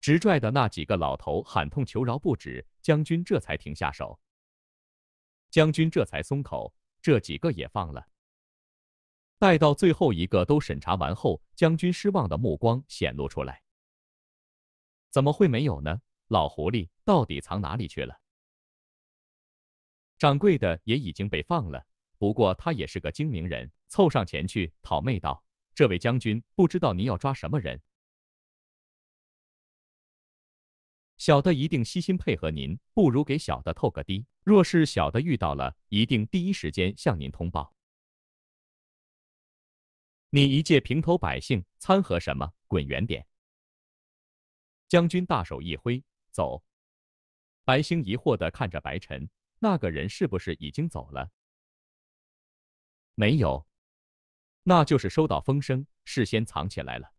直拽的那几个老头喊痛求饶不止，将军这才停下手。将军这才松口。这几个也放了。待到最后一个都审查完后，将军失望的目光显露出来。怎么会没有呢？老狐狸到底藏哪里去了？掌柜的也已经被放了，不过他也是个精明人，凑上前去讨媚道：“这位将军，不知道您要抓什么人？”小的一定悉心配合您，不如给小的透个底。若是小的遇到了，一定第一时间向您通报。你一介平头百姓，掺和什么？滚远点！将军大手一挥，走。白星疑惑地看着白尘，那个人是不是已经走了？没有，那就是收到风声，事先藏起来了。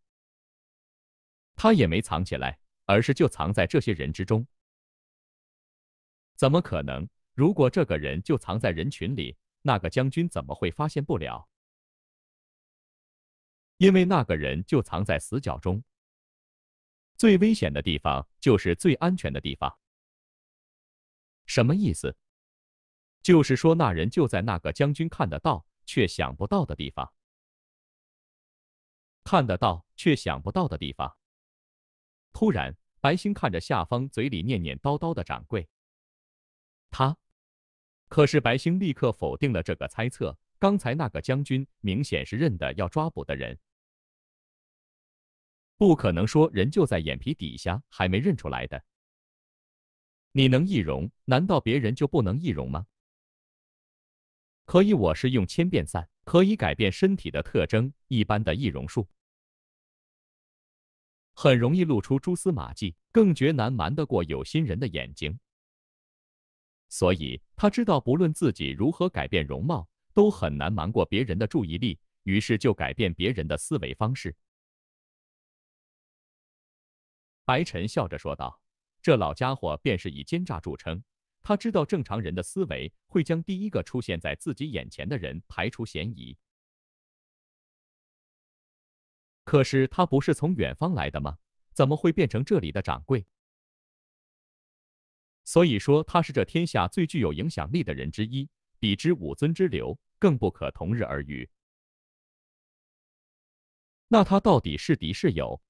他也没藏起来。而是就藏在这些人之中。怎么可能？如果这个人就藏在人群里，那个将军怎么会发现不了？因为那个人就藏在死角中。最危险的地方就是最安全的地方。什么意思？就是说那人就在那个将军看得到却想不到的地方。看得到却想不到的地方。突然，白星看着下方嘴里念念叨叨的掌柜。他，可是白星立刻否定了这个猜测。刚才那个将军明显是认得要抓捕的人，不可能说人就在眼皮底下还没认出来的。你能易容，难道别人就不能易容吗？可以，我是用千变散，可以改变身体的特征，一般的易容术。很容易露出蛛丝马迹，更觉难瞒得过有心人的眼睛。所以他知道，不论自己如何改变容貌，都很难瞒过别人的注意力，于是就改变别人的思维方式。白晨笑着说道：“这老家伙便是以奸诈著称。他知道，正常人的思维会将第一个出现在自己眼前的人排除嫌疑。”可是他不是从远方来的吗？怎么会变成这里的掌柜？所以说他是这天下最具有影响力的人之一，比之武尊之流更不可同日而语。那他到底是敌是友？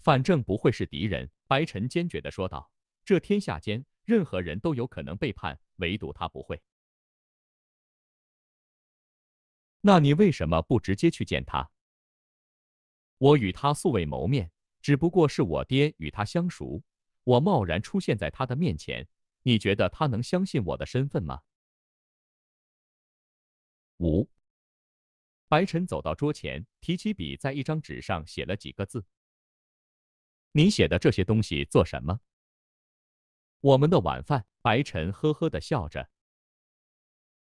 反正不会是敌人。白晨坚决的说道：“这天下间任何人都有可能背叛，唯独他不会。”那你为什么不直接去见他？我与他素未谋面，只不过是我爹与他相熟，我贸然出现在他的面前，你觉得他能相信我的身份吗？五。白晨走到桌前，提起笔，在一张纸上写了几个字。你写的这些东西做什么？我们的晚饭。白晨呵呵的笑着。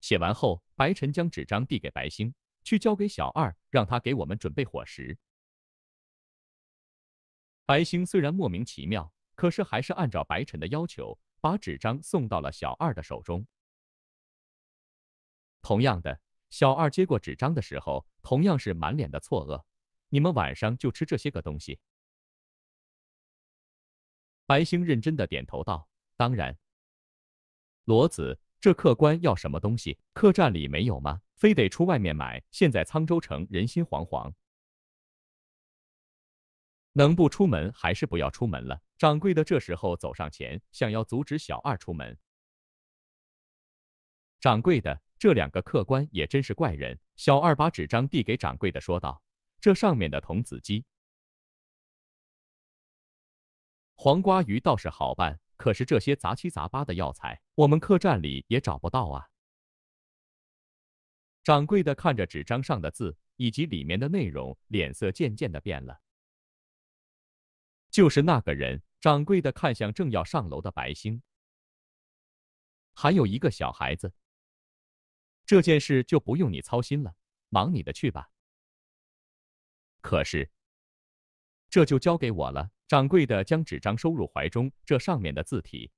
写完后，白晨将纸张递给白星，去交给小二，让他给我们准备伙食。白星虽然莫名其妙，可是还是按照白晨的要求，把纸张送到了小二的手中。同样的，小二接过纸张的时候，同样是满脸的错愕。你们晚上就吃这些个东西？白星认真的点头道：“当然。”骡子，这客官要什么东西？客栈里没有吗？非得出外面买？现在沧州城人心惶惶。能不出门还是不要出门了。掌柜的这时候走上前，想要阻止小二出门。掌柜的，这两个客官也真是怪人。小二把纸张递给掌柜的，说道：“这上面的童子鸡、黄瓜鱼倒是好办，可是这些杂七杂八的药材，我们客栈里也找不到啊。”掌柜的看着纸张上的字以及里面的内容，脸色渐渐的变了。就是那个人，掌柜的看向正要上楼的白星，还有一个小孩子。这件事就不用你操心了，忙你的去吧。可是，这就交给我了。掌柜的将纸张收入怀中，这上面的字体，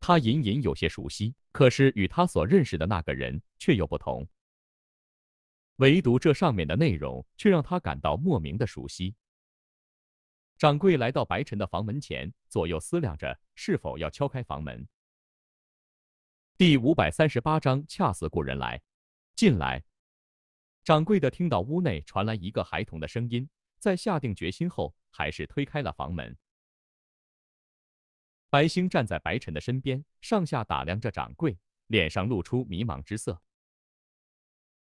他隐隐有些熟悉，可是与他所认识的那个人却又不同。唯独这上面的内容，却让他感到莫名的熟悉。掌柜来到白晨的房门前，左右思量着是否要敲开房门。第五百三十八章恰似故人来。进来，掌柜的听到屋内传来一个孩童的声音，在下定决心后，还是推开了房门。白星站在白晨的身边，上下打量着掌柜，脸上露出迷茫之色。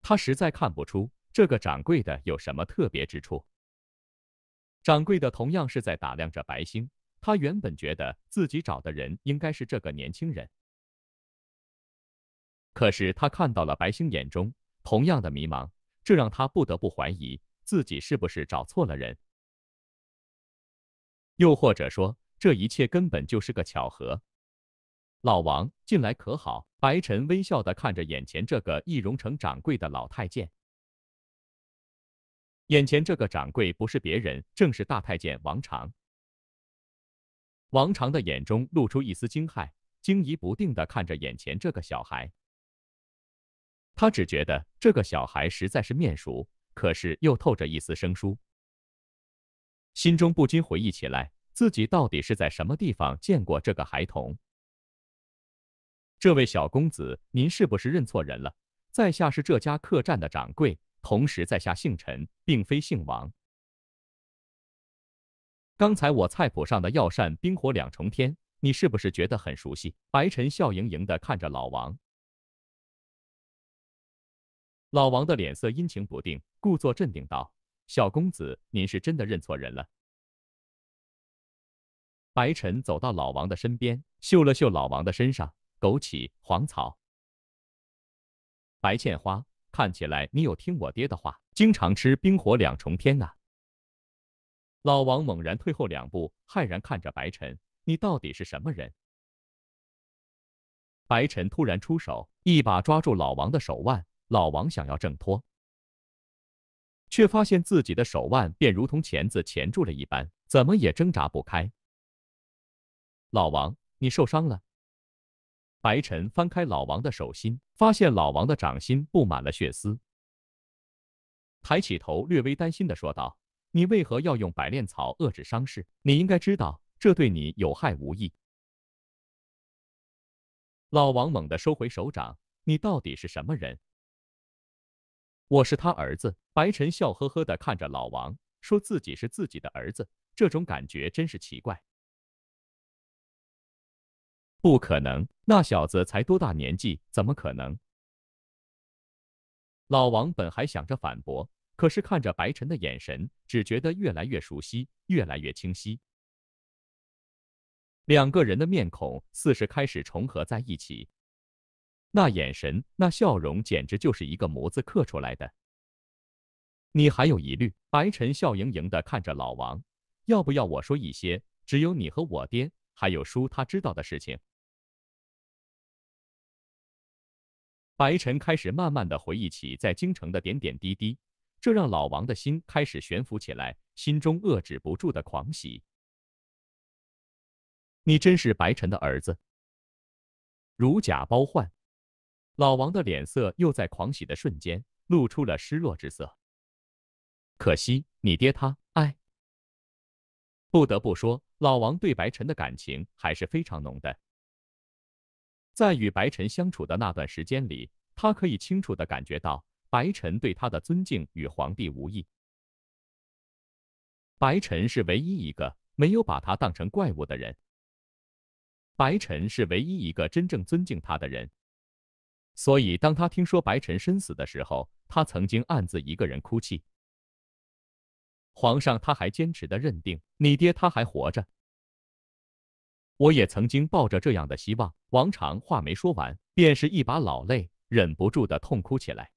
他实在看不出这个掌柜的有什么特别之处。掌柜的同样是在打量着白星，他原本觉得自己找的人应该是这个年轻人，可是他看到了白星眼中同样的迷茫，这让他不得不怀疑自己是不是找错了人，又或者说这一切根本就是个巧合。老王，近来可好？白晨微笑的看着眼前这个易容成掌柜的老太监。眼前这个掌柜不是别人，正是大太监王常。王常的眼中露出一丝惊骇，惊疑不定的看着眼前这个小孩。他只觉得这个小孩实在是面熟，可是又透着一丝生疏，心中不禁回忆起来，自己到底是在什么地方见过这个孩童？这位小公子，您是不是认错人了？在下是这家客栈的掌柜。同时，在下姓陈，并非姓王。刚才我菜谱上的药膳“冰火两重天”，你是不是觉得很熟悉？白晨笑盈盈的看着老王，老王的脸色阴晴不定，故作镇定道：“小公子，您是真的认错人了。”白晨走到老王的身边，嗅了嗅老王的身上，枸杞、黄草、白茜花。看起来你有听我爹的话，经常吃冰火两重天呐。老王猛然退后两步，骇然看着白晨：“你到底是什么人？”白晨突然出手，一把抓住老王的手腕。老王想要挣脱，却发现自己的手腕便如同钳子钳住了一般，怎么也挣扎不开。老王，你受伤了。白晨翻开老王的手心，发现老王的掌心布满了血丝，抬起头略微担心的说道：“你为何要用百炼草遏制伤势？你应该知道，这对你有害无益。”老王猛地收回手掌：“你到底是什么人？”“我是他儿子。”白晨笑呵呵的看着老王，说自己是自己的儿子，这种感觉真是奇怪。不可能，那小子才多大年纪，怎么可能？老王本还想着反驳，可是看着白晨的眼神，只觉得越来越熟悉，越来越清晰。两个人的面孔似是开始重合在一起，那眼神，那笑容，简直就是一个模子刻出来的。你还有疑虑？白晨笑盈盈的看着老王，要不要我说一些只有你和我爹还有叔他知道的事情？白晨开始慢慢的回忆起在京城的点点滴滴，这让老王的心开始悬浮起来，心中遏制不住的狂喜。你真是白晨的儿子，如假包换。老王的脸色又在狂喜的瞬间露出了失落之色。可惜你爹他，哎。不得不说，老王对白晨的感情还是非常浓的。在与白尘相处的那段时间里，他可以清楚地感觉到白尘对他的尊敬与皇帝无异。白晨是唯一一个没有把他当成怪物的人，白晨是唯一一个真正尊敬他的人。所以，当他听说白晨身死的时候，他曾经暗自一个人哭泣。皇上，他还坚持的认定你爹他还活着。我也曾经抱着这样的希望。王常话没说完，便是一把老泪，忍不住的痛哭起来。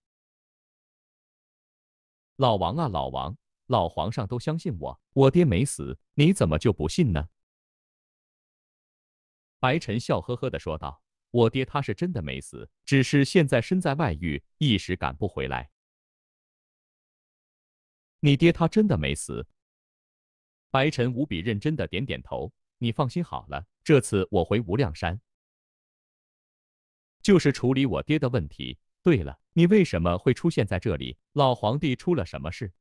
老王啊，老王，老皇上都相信我，我爹没死，你怎么就不信呢？白晨笑呵呵的说道：“我爹他是真的没死，只是现在身在外域，一时赶不回来。你爹他真的没死。”白晨无比认真的点点头。你放心好了，这次我回无量山，就是处理我爹的问题。对了，你为什么会出现在这里？老皇帝出了什么事？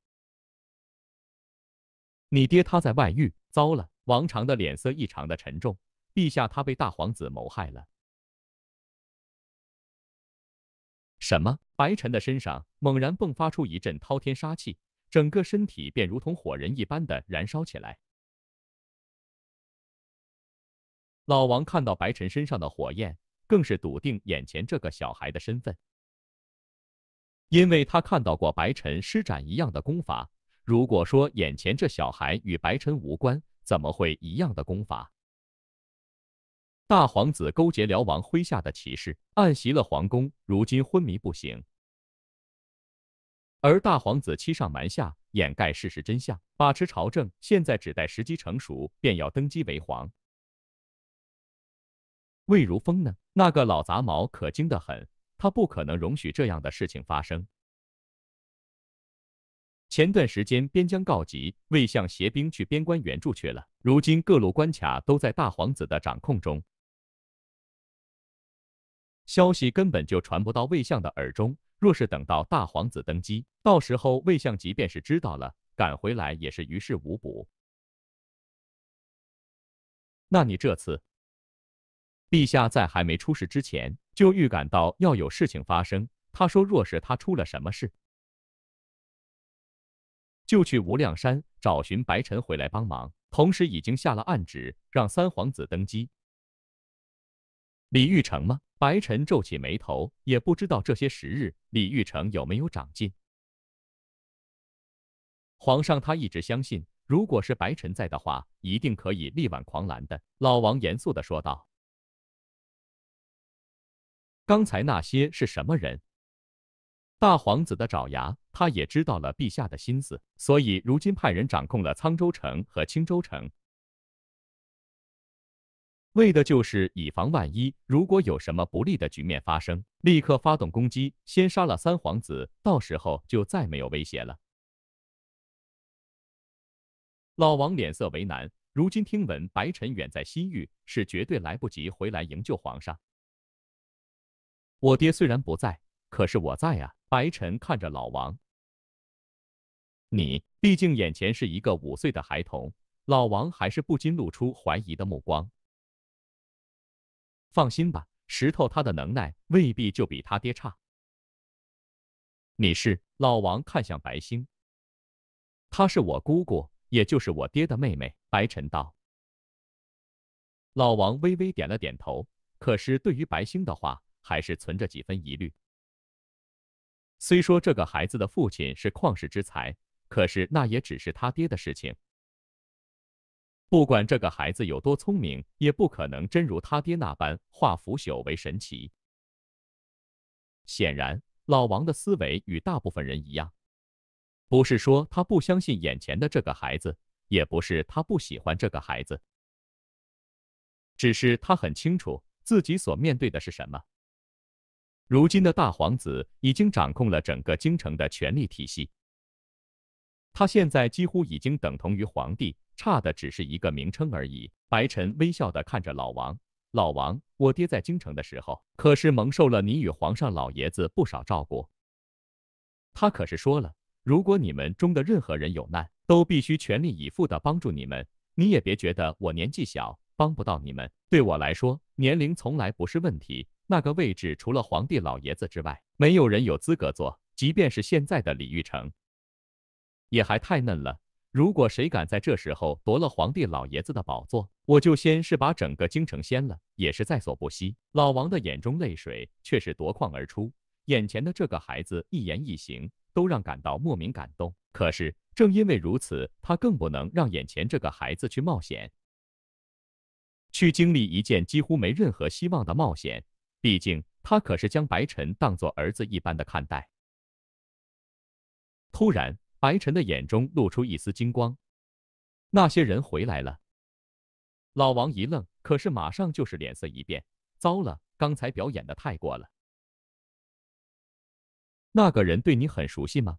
你爹他在外遇？糟了！王常的脸色异常的沉重。陛下他被大皇子谋害了。什么？白晨的身上猛然迸发出一阵滔天杀气，整个身体便如同火人一般的燃烧起来。老王看到白尘身上的火焰，更是笃定眼前这个小孩的身份，因为他看到过白尘施展一样的功法。如果说眼前这小孩与白尘无关，怎么会一样的功法？大皇子勾结辽王麾下的骑士，暗袭了皇宫，如今昏迷不醒。而大皇子欺上瞒下，掩盖事实真相，把持朝政。现在只待时机成熟，便要登基为皇。魏如风呢？那个老杂毛可精得很，他不可能容许这样的事情发生。前段时间边疆告急，魏相携兵去边关援助去了。如今各路关卡都在大皇子的掌控中，消息根本就传不到魏相的耳中。若是等到大皇子登基，到时候魏相即便是知道了，赶回来也是于事无补。那你这次？陛下在还没出事之前，就预感到要有事情发生。他说，若是他出了什么事，就去无量山找寻白尘回来帮忙。同时，已经下了暗旨，让三皇子登基。李玉成吗？白尘皱起眉头，也不知道这些时日李玉成有没有长进。皇上他一直相信，如果是白晨在的话，一定可以力挽狂澜的。老王严肃的说道。刚才那些是什么人？大皇子的爪牙，他也知道了陛下的心思，所以如今派人掌控了沧州城和青州城，为的就是以防万一。如果有什么不利的局面发生，立刻发动攻击，先杀了三皇子，到时候就再没有威胁了。老王脸色为难，如今听闻白沉远在西域，是绝对来不及回来营救皇上。我爹虽然不在，可是我在呀。白晨看着老王，你毕竟眼前是一个五岁的孩童，老王还是不禁露出怀疑的目光。放心吧，石头他的能耐未必就比他爹差。你是？老王看向白星，她是我姑姑，也就是我爹的妹妹。白晨道。老王微微点了点头，可是对于白星的话。还是存着几分疑虑。虽说这个孩子的父亲是旷世之才，可是那也只是他爹的事情。不管这个孩子有多聪明，也不可能真如他爹那般化腐朽为神奇。显然，老王的思维与大部分人一样，不是说他不相信眼前的这个孩子，也不是他不喜欢这个孩子，只是他很清楚自己所面对的是什么。如今的大皇子已经掌控了整个京城的权力体系，他现在几乎已经等同于皇帝，差的只是一个名称而已。白晨微笑的看着老王，老王，我爹在京城的时候可是蒙受了你与皇上老爷子不少照顾。他可是说了，如果你们中的任何人有难，都必须全力以赴的帮助你们。你也别觉得我年纪小，帮不到你们。对我来说，年龄从来不是问题。那个位置除了皇帝老爷子之外，没有人有资格坐。即便是现在的李玉成，也还太嫩了。如果谁敢在这时候夺了皇帝老爷子的宝座，我就先是把整个京城掀了，也是在所不惜。老王的眼中泪水却是夺眶而出，眼前的这个孩子一言一行都让感到莫名感动。可是正因为如此，他更不能让眼前这个孩子去冒险，去经历一件几乎没任何希望的冒险。毕竟，他可是将白晨当作儿子一般的看待。突然，白晨的眼中露出一丝金光。那些人回来了。老王一愣，可是马上就是脸色一变。糟了，刚才表演的太过了。那个人对你很熟悉吗？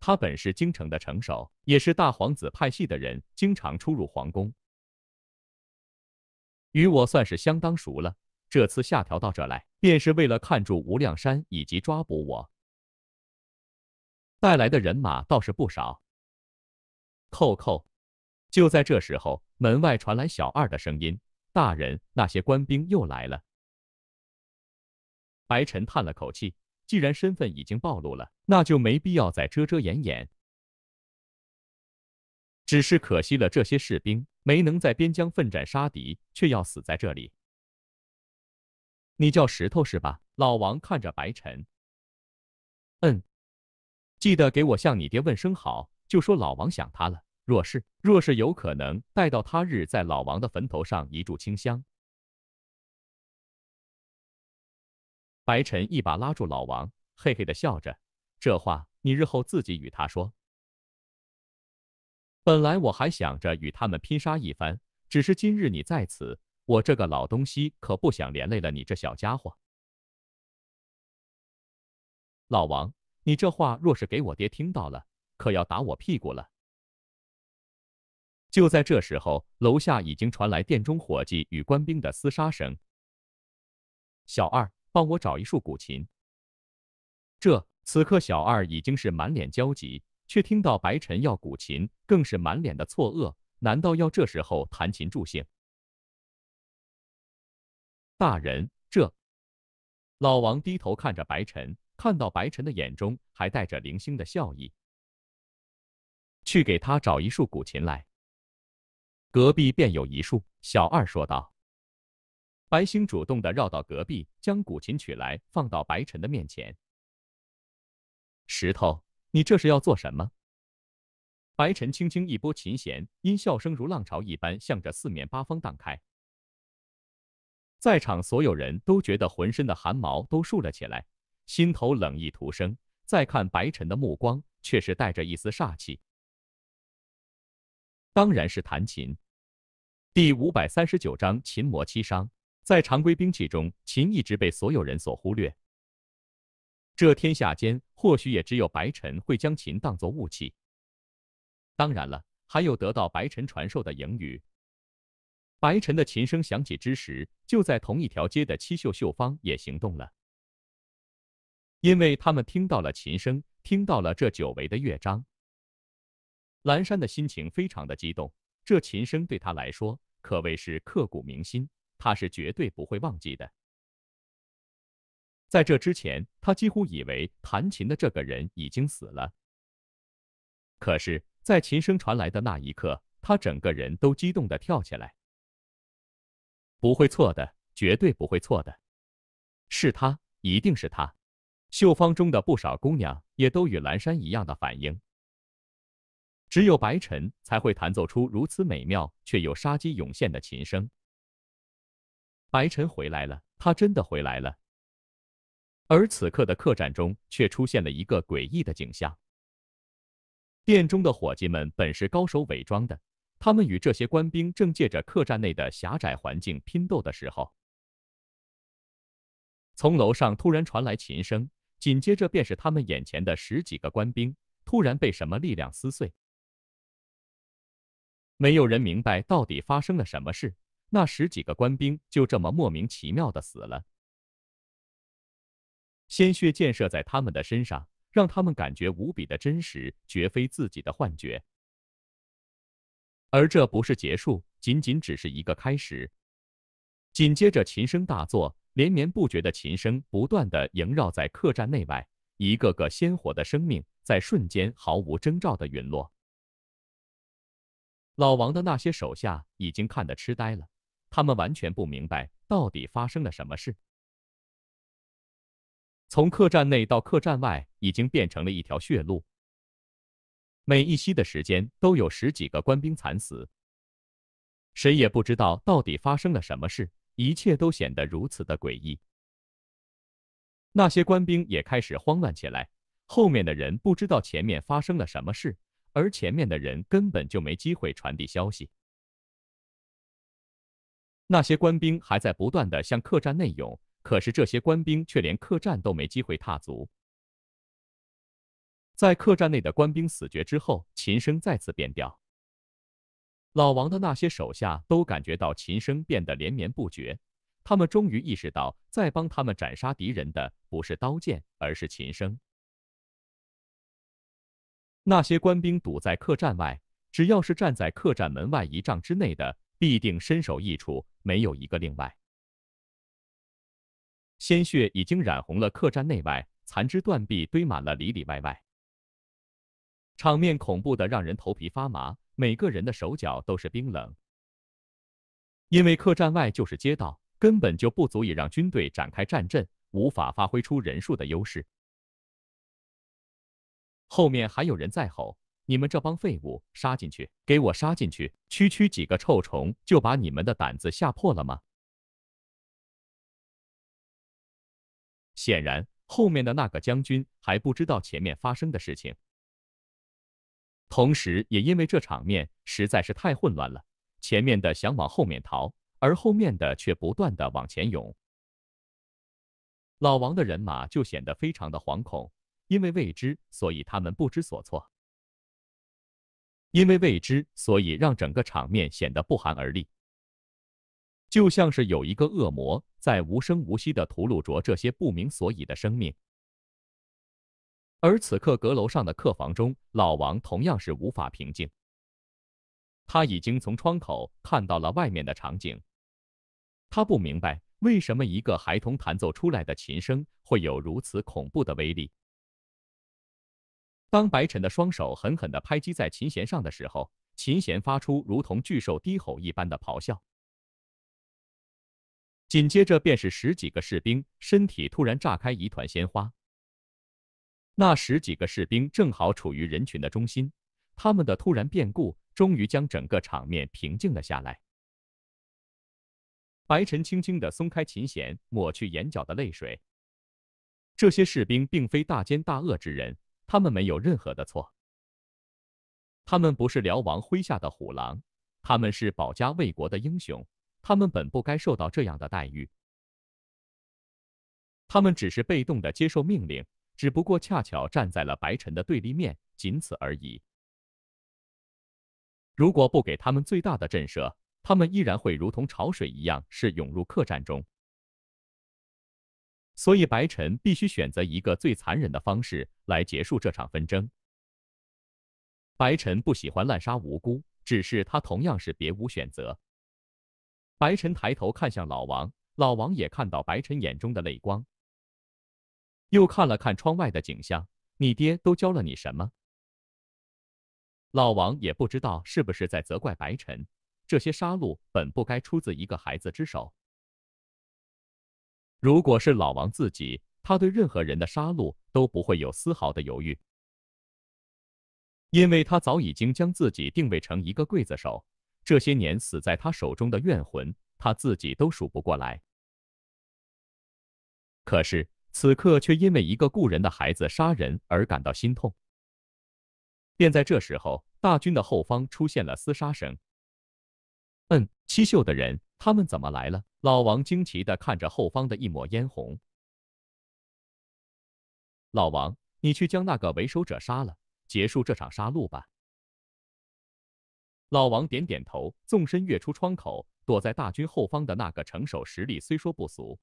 他本是京城的城守，也是大皇子派系的人，经常出入皇宫，与我算是相当熟了。这次下调到这来，便是为了看住无量山以及抓捕我。带来的人马倒是不少。扣扣，就在这时候，门外传来小二的声音：“大人，那些官兵又来了。”白沉叹了口气：“既然身份已经暴露了，那就没必要再遮遮掩掩。只是可惜了，这些士兵没能在边疆奋战杀敌，却要死在这里。”你叫石头是吧？老王看着白晨。嗯，记得给我向你爹问声好，就说老王想他了。若是若是有可能，待到他日，在老王的坟头上一炷清香。白晨一把拉住老王，嘿嘿的笑着。这话你日后自己与他说。本来我还想着与他们拼杀一番，只是今日你在此。我这个老东西可不想连累了你这小家伙。老王，你这话若是给我爹听到了，可要打我屁股了。就在这时候，楼下已经传来店中伙计与官兵的厮杀声。小二，帮我找一束古琴。这此刻，小二已经是满脸焦急，却听到白晨要古琴，更是满脸的错愕。难道要这时候弹琴助兴？大人，这老王低头看着白晨，看到白晨的眼中还带着零星的笑意。去给他找一束古琴来，隔壁便有一束。小二说道。白星主动的绕到隔壁，将古琴取来，放到白晨的面前。石头，你这是要做什么？白晨轻轻一拨琴弦，音笑声如浪潮一般，向着四面八方荡开。在场所有人都觉得浑身的汗毛都竖了起来，心头冷意徒生。再看白尘的目光，却是带着一丝煞气。当然是弹琴。第五百三十九章：琴魔七伤。在常规兵器中，琴一直被所有人所忽略。这天下间，或许也只有白尘会将琴当作武器。当然了，还有得到白尘传授的影语。白晨的琴声响起之时，就在同一条街的七秀秀坊也行动了，因为他们听到了琴声，听到了这久违的乐章。蓝山的心情非常的激动，这琴声对他来说可谓是刻骨铭心，他是绝对不会忘记的。在这之前，他几乎以为弹琴的这个人已经死了，可是，在琴声传来的那一刻，他整个人都激动的跳起来。不会错的，绝对不会错的，是他，一定是他。绣坊中的不少姑娘也都与蓝山一样的反应，只有白晨才会弹奏出如此美妙却又杀机涌现的琴声。白晨回来了，他真的回来了。而此刻的客栈中却出现了一个诡异的景象。店中的伙计们本是高手伪装的。他们与这些官兵正借着客栈内的狭窄环境拼斗的时候，从楼上突然传来琴声，紧接着便是他们眼前的十几个官兵突然被什么力量撕碎。没有人明白到底发生了什么事，那十几个官兵就这么莫名其妙的死了，鲜血溅射在他们的身上，让他们感觉无比的真实，绝非自己的幻觉。而这不是结束，仅仅只是一个开始。紧接着，琴声大作，连绵不绝的琴声不断的萦绕在客栈内外。一个个鲜活的生命在瞬间毫无征兆的陨落。老王的那些手下已经看得痴呆了，他们完全不明白到底发生了什么事。从客栈内到客栈外，已经变成了一条血路。每一息的时间都有十几个官兵惨死，谁也不知道到底发生了什么事，一切都显得如此的诡异。那些官兵也开始慌乱起来，后面的人不知道前面发生了什么事，而前面的人根本就没机会传递消息。那些官兵还在不断的向客栈内涌，可是这些官兵却连客栈都没机会踏足。在客栈内的官兵死绝之后，琴声再次变调。老王的那些手下都感觉到琴声变得连绵不绝，他们终于意识到，在帮他们斩杀敌人的不是刀剑，而是琴声。那些官兵堵在客栈外，只要是站在客栈门外一丈之内的，必定身首异处，没有一个例外。鲜血已经染红了客栈内外，残肢断臂堆满了里里外外。场面恐怖的，让人头皮发麻。每个人的手脚都是冰冷，因为客栈外就是街道，根本就不足以让军队展开战阵，无法发挥出人数的优势。后面还有人在吼：“你们这帮废物，杀进去！给我杀进去！区区几个臭虫，就把你们的胆子吓破了吗？”显然，后面的那个将军还不知道前面发生的事情。同时，也因为这场面实在是太混乱了，前面的想往后面逃，而后面的却不断的往前涌，老王的人马就显得非常的惶恐，因为未知，所以他们不知所措，因为未知，所以让整个场面显得不寒而栗，就像是有一个恶魔在无声无息的屠戮着这些不明所以的生命。而此刻，阁楼上的客房中，老王同样是无法平静。他已经从窗口看到了外面的场景，他不明白为什么一个孩童弹奏出来的琴声会有如此恐怖的威力。当白晨的双手狠狠的拍击在琴弦上的时候，琴弦发出如同巨兽低吼一般的咆哮，紧接着便是十几个士兵身体突然炸开一团鲜花。那十几个士兵正好处于人群的中心，他们的突然变故终于将整个场面平静了下来。白晨轻轻的松开琴弦，抹去眼角的泪水。这些士兵并非大奸大恶之人，他们没有任何的错。他们不是辽王麾下的虎狼，他们是保家卫国的英雄，他们本不该受到这样的待遇。他们只是被动的接受命令。只不过恰巧站在了白晨的对立面，仅此而已。如果不给他们最大的震慑，他们依然会如同潮水一样是涌入客栈中。所以白晨必须选择一个最残忍的方式来结束这场纷争。白晨不喜欢滥杀无辜，只是他同样是别无选择。白晨抬头看向老王，老王也看到白晨眼中的泪光。又看了看窗外的景象，你爹都教了你什么？老王也不知道是不是在责怪白晨，这些杀戮本不该出自一个孩子之手。如果是老王自己，他对任何人的杀戮都不会有丝毫的犹豫，因为他早已经将自己定位成一个刽子手，这些年死在他手中的怨魂，他自己都数不过来。可是。此刻却因为一个故人的孩子杀人而感到心痛。便在这时候，大军的后方出现了厮杀声。嗯，七秀的人，他们怎么来了？老王惊奇地看着后方的一抹嫣红。老王，你去将那个为首者杀了，结束这场杀戮吧。老王点点头，纵身跃出窗口，躲在大军后方的那个城守实力虽说不俗。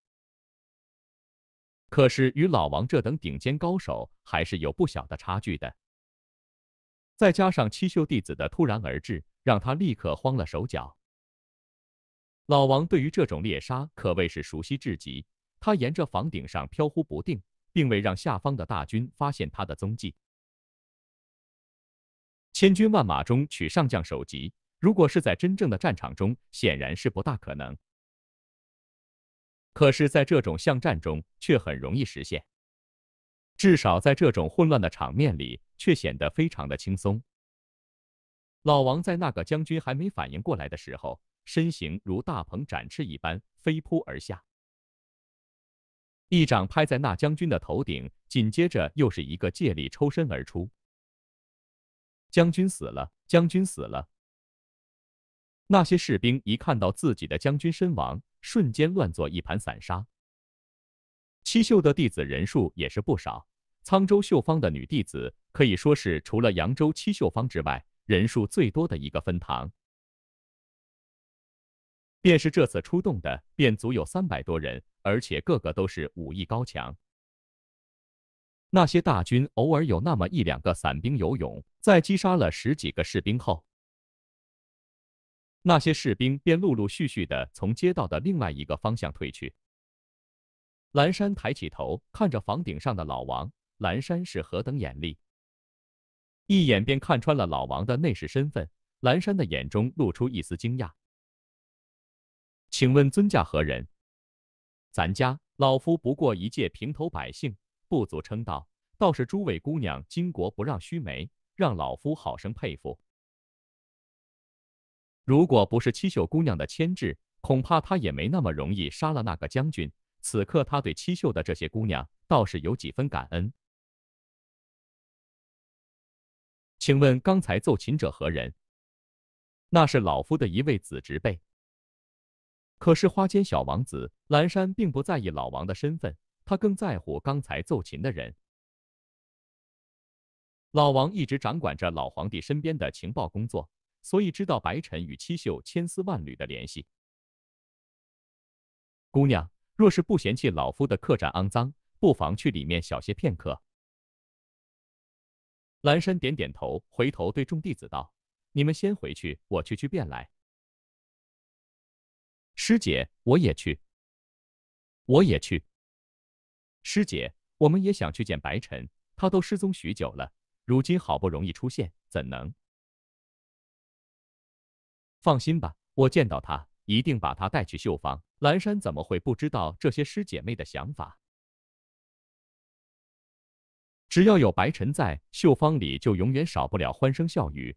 可是与老王这等顶尖高手还是有不小的差距的。再加上七秀弟子的突然而至，让他立刻慌了手脚。老王对于这种猎杀可谓是熟悉至极，他沿着房顶上飘忽不定，并未让下方的大军发现他的踪迹。千军万马中取上将首级，如果是在真正的战场中，显然是不大可能。可是，在这种巷战中却很容易实现，至少在这种混乱的场面里，却显得非常的轻松。老王在那个将军还没反应过来的时候，身形如大鹏展翅一般飞扑而下，一掌拍在那将军的头顶，紧接着又是一个借力抽身而出。将军死了，将军死了！那些士兵一看到自己的将军身亡。瞬间乱作一盘散沙。七秀的弟子人数也是不少，沧州秀芳的女弟子可以说是除了扬州七秀芳之外人数最多的一个分堂。便是这次出动的，便足有三百多人，而且个个都是武艺高强。那些大军偶尔有那么一两个散兵游勇，在击杀了十几个士兵后。那些士兵便陆陆续续的从街道的另外一个方向退去。蓝山抬起头看着房顶上的老王，蓝山是何等眼力，一眼便看穿了老王的内侍身份。蓝山的眼中露出一丝惊讶。请问尊驾何人？咱家老夫不过一介平头百姓，不足称道。倒是诸位姑娘巾帼不让须眉，让老夫好生佩服。如果不是七秀姑娘的牵制，恐怕他也没那么容易杀了那个将军。此刻他对七秀的这些姑娘倒是有几分感恩。请问刚才奏琴者何人？那是老夫的一位子侄辈。可是花间小王子蓝山并不在意老王的身份，他更在乎刚才奏琴的人。老王一直掌管着老皇帝身边的情报工作。所以知道白沉与七秀千丝万缕的联系。姑娘若是不嫌弃老夫的客栈肮脏，不妨去里面小歇片刻。蓝山点点头，回头对众弟子道：“你们先回去，我去去便来。”师姐，我也去。我也去。师姐，我们也想去见白晨，他都失踪许久了，如今好不容易出现，怎能？放心吧，我见到他一定把他带去绣坊。蓝山怎么会不知道这些师姐妹的想法？只要有白晨在，绣坊里就永远少不了欢声笑语。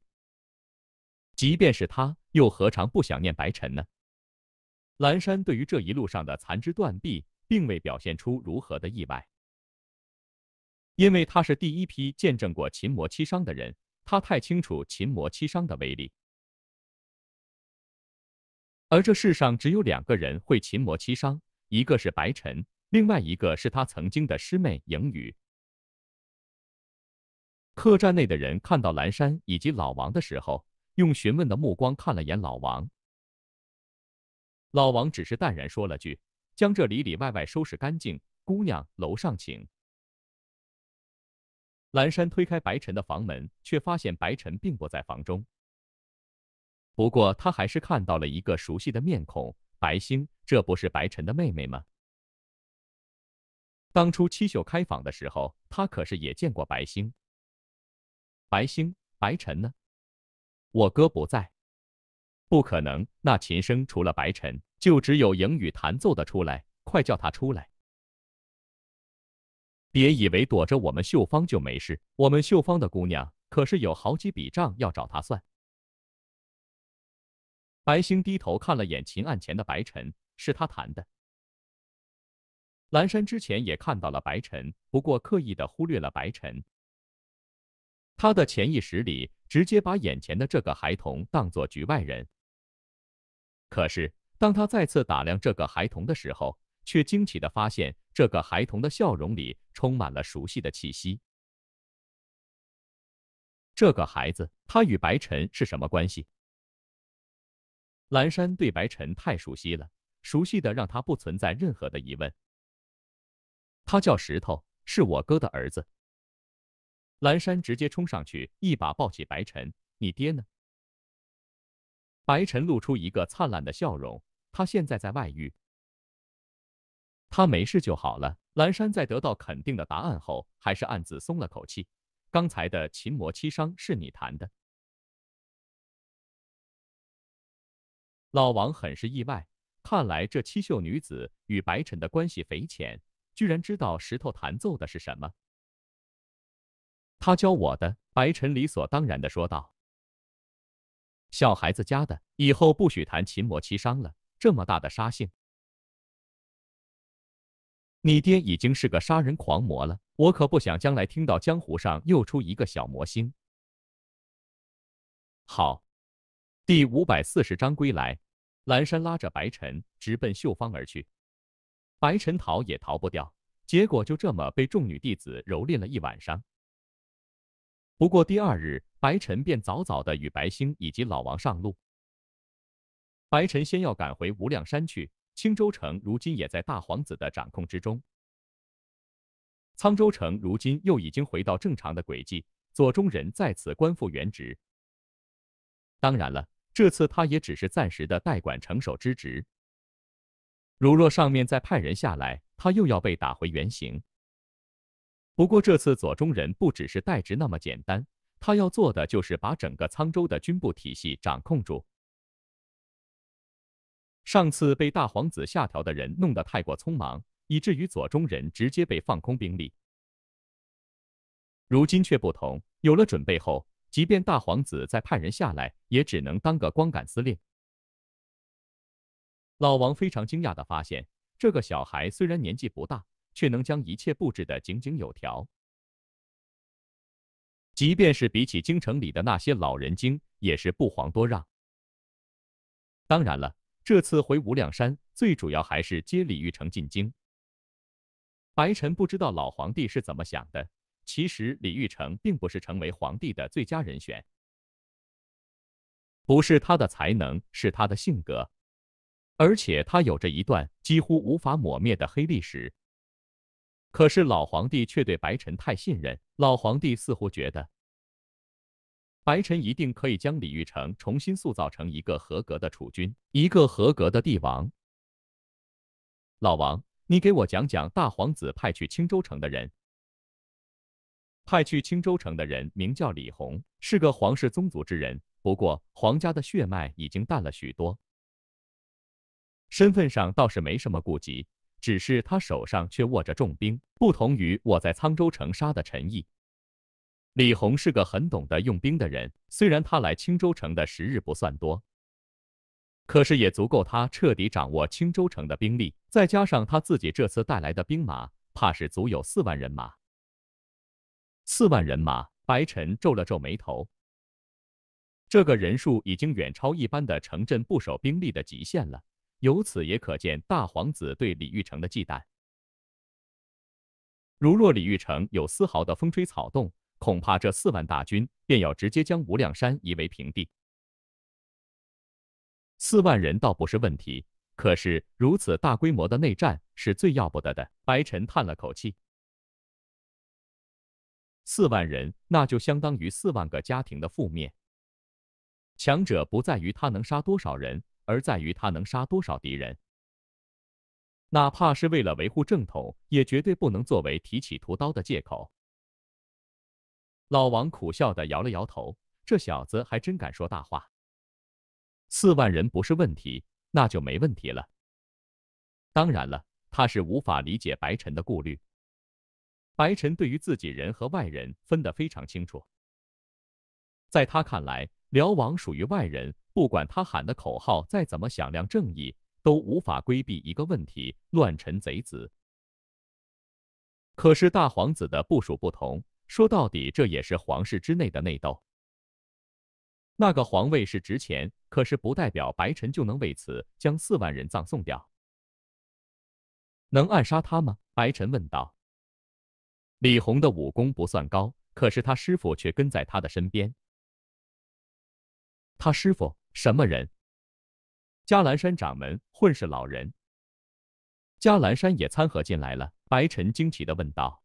即便是他，又何尝不想念白晨呢？蓝山对于这一路上的残肢断臂，并未表现出如何的意外，因为他是第一批见证过琴魔七伤的人，他太清楚琴魔七伤的威力。而这世上只有两个人会琴魔七伤，一个是白沉，另外一个是他曾经的师妹莹雨。客栈内的人看到蓝山以及老王的时候，用询问的目光看了眼老王。老王只是淡然说了句：“将这里里外外收拾干净，姑娘楼上请。”蓝山推开白晨的房门，却发现白晨并不在房中。不过他还是看到了一个熟悉的面孔，白星，这不是白晨的妹妹吗？当初七秀开坊的时候，他可是也见过白星。白星，白晨呢？我哥不在。不可能，那琴声除了白晨，就只有影雨弹奏的出来。快叫他出来！别以为躲着我们秀芳就没事，我们秀芳的姑娘可是有好几笔账要找他算。白星低头看了眼秦案前的白晨，是他弹的。蓝山之前也看到了白晨，不过刻意的忽略了白晨。他的潜意识里直接把眼前的这个孩童当做局外人。可是当他再次打量这个孩童的时候，却惊奇的发现这个孩童的笑容里充满了熟悉的气息。这个孩子，他与白晨是什么关系？蓝山对白尘太熟悉了，熟悉的让他不存在任何的疑问。他叫石头，是我哥的儿子。蓝山直接冲上去，一把抱起白晨：“你爹呢？”白晨露出一个灿烂的笑容：“他现在在外遇，他没事就好了。”蓝山在得到肯定的答案后，还是暗自松了口气。刚才的琴魔七伤是你弹的？老王很是意外，看来这七秀女子与白晨的关系匪浅，居然知道石头弹奏的是什么。他教我的。白晨理所当然的说道：“小孩子家的，以后不许弹琴魔七伤了，这么大的杀性。你爹已经是个杀人狂魔了，我可不想将来听到江湖上又出一个小魔星。”好。第五百四十章归来。蓝山拉着白尘直奔秀芳而去，白尘逃也逃不掉，结果就这么被众女弟子蹂躏了一晚上。不过第二日，白晨便早早的与白星以及老王上路。白晨先要赶回无量山去，青州城如今也在大皇子的掌控之中。沧州城如今又已经回到正常的轨迹，左中人再次官复原职。当然了。这次他也只是暂时的代管城守之职，如若上面再派人下来，他又要被打回原形。不过这次左中人不只是代职那么简单，他要做的就是把整个沧州的军部体系掌控住。上次被大皇子下调的人弄得太过匆忙，以至于左中人直接被放空兵力。如今却不同，有了准备后。即便大皇子再派人下来，也只能当个光杆司令。老王非常惊讶的发现，这个小孩虽然年纪不大，却能将一切布置的井井有条，即便是比起京城里的那些老人精，也是不遑多让。当然了，这次回无量山，最主要还是接李玉成进京。白晨不知道老皇帝是怎么想的。其实李玉成并不是成为皇帝的最佳人选，不是他的才能，是他的性格，而且他有着一段几乎无法抹灭的黑历史。可是老皇帝却对白臣太信任，老皇帝似乎觉得白臣一定可以将李玉成重新塑造成一个合格的储君，一个合格的帝王。老王，你给我讲讲大皇子派去青州城的人。派去青州城的人名叫李弘，是个皇室宗族之人，不过皇家的血脉已经淡了许多，身份上倒是没什么顾忌，只是他手上却握着重兵。不同于我在沧州城杀的陈毅，李弘是个很懂得用兵的人。虽然他来青州城的时日不算多，可是也足够他彻底掌握青州城的兵力，再加上他自己这次带来的兵马，怕是足有四万人马。四万人马，白沉皱了皱眉头。这个人数已经远超一般的城镇不守兵力的极限了，由此也可见大皇子对李玉成的忌惮。如若李玉成有丝毫的风吹草动，恐怕这四万大军便要直接将无量山夷为平地。四万人倒不是问题，可是如此大规模的内战是最要不得的。白晨叹了口气。四万人，那就相当于四万个家庭的覆灭。强者不在于他能杀多少人，而在于他能杀多少敌人。哪怕是为了维护正统，也绝对不能作为提起屠刀的借口。老王苦笑的摇了摇头，这小子还真敢说大话。四万人不是问题，那就没问题了。当然了，他是无法理解白晨的顾虑。白沉对于自己人和外人分得非常清楚，在他看来，辽王属于外人，不管他喊的口号再怎么响亮正义，都无法规避一个问题：乱臣贼子。可是大皇子的部署不同，说到底这也是皇室之内的内斗。那个皇位是值钱，可是不代表白臣就能为此将四万人葬送掉。能暗杀他吗？白臣问道。李红的武功不算高，可是他师傅却跟在他的身边。他师傅什么人？迦兰山掌门混世老人。迦兰山也参合进来了。白晨惊奇的问道：“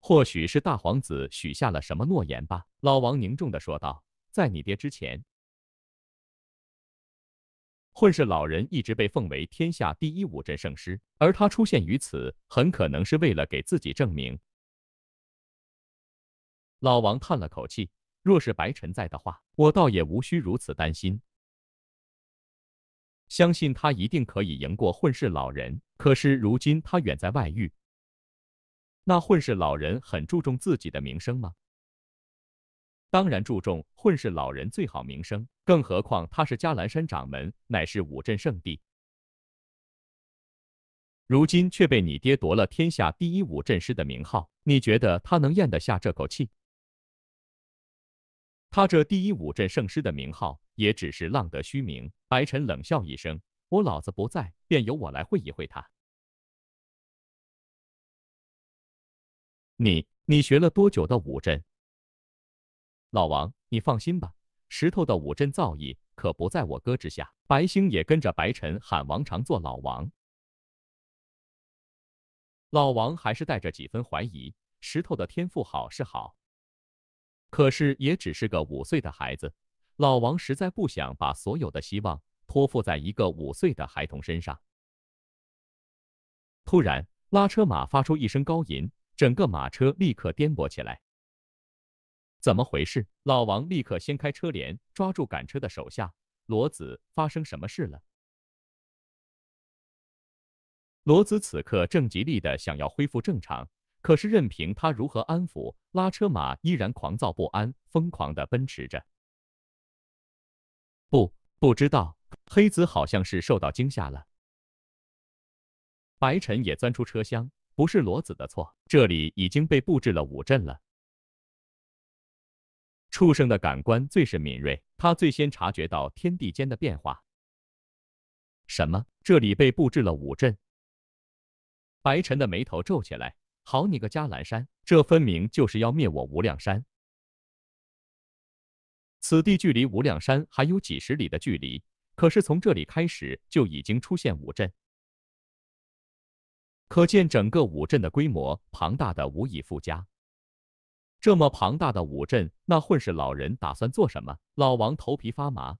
或许是大皇子许下了什么诺言吧？”老王凝重的说道：“在你爹之前。”混世老人一直被奉为天下第一武阵圣师，而他出现于此，很可能是为了给自己证明。老王叹了口气，若是白尘在的话，我倒也无需如此担心。相信他一定可以赢过混世老人。可是如今他远在外域，那混世老人很注重自己的名声吗？当然注重混世老人最好名声，更何况他是迦兰山掌门，乃是武阵圣地。如今却被你爹夺了天下第一武阵师的名号，你觉得他能咽得下这口气？他这第一武阵圣师的名号也只是浪得虚名。白尘冷笑一声：“我老子不在，便由我来会一会他。你，你学了多久的武阵？”老王，你放心吧，石头的武阵造诣可不在我哥之下。白星也跟着白晨喊王常做老王。老王还是带着几分怀疑，石头的天赋好是好，可是也只是个五岁的孩子。老王实在不想把所有的希望托付在一个五岁的孩童身上。突然，拉车马发出一声高吟，整个马车立刻颠簸起来。怎么回事？老王立刻掀开车帘，抓住赶车的手下罗子，发生什么事了？罗子此刻正极力的想要恢复正常，可是任凭他如何安抚，拉车马依然狂躁不安，疯狂的奔驰着。不，不知道，黑子好像是受到惊吓了。白晨也钻出车厢，不是罗子的错，这里已经被布置了五阵了。畜生的感官最是敏锐，他最先察觉到天地间的变化。什么？这里被布置了武阵？白尘的眉头皱起来。好你个迦兰山，这分明就是要灭我无量山！此地距离无量山还有几十里的距离，可是从这里开始就已经出现武阵，可见整个武阵的规模庞大的无以复加。这么庞大的五阵，那混世老人打算做什么？老王头皮发麻。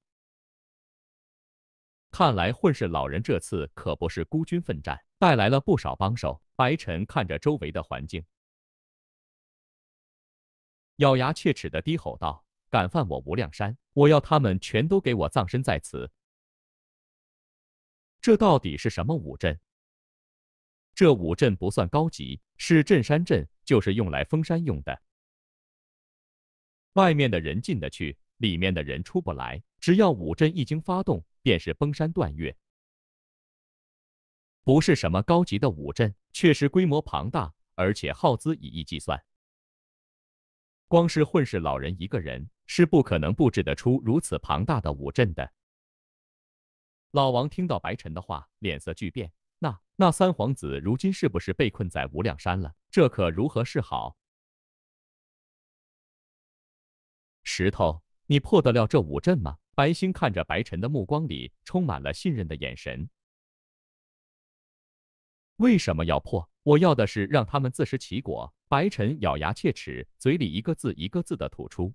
看来混世老人这次可不是孤军奋战，带来了不少帮手。白尘看着周围的环境，咬牙切齿地低吼道：“敢犯我无量山，我要他们全都给我葬身在此！”这到底是什么五阵？这五阵不算高级，是镇山阵，就是用来封山用的。外面的人进得去，里面的人出不来。只要武阵一经发动，便是崩山断岳。不是什么高级的武阵，却是规模庞大，而且耗资以亿计算。光是混世老人一个人，是不可能布置得出如此庞大的武阵的。老王听到白沉的话，脸色巨变。那那三皇子如今是不是被困在无量山了？这可如何是好？石头，你破得了这五阵吗？白星看着白晨的目光里充满了信任的眼神。为什么要破？我要的是让他们自食其果。白晨咬牙切齿，嘴里一个字一个字的吐出。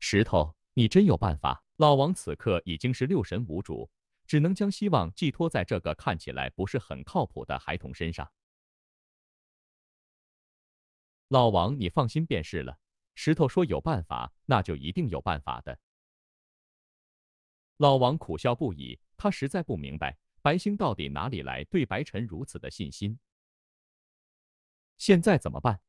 石头，你真有办法！老王此刻已经是六神无主，只能将希望寄托在这个看起来不是很靠谱的孩童身上。老王，你放心便是了。石头说有办法，那就一定有办法的。老王苦笑不已，他实在不明白白星到底哪里来对白晨如此的信心。现在怎么办？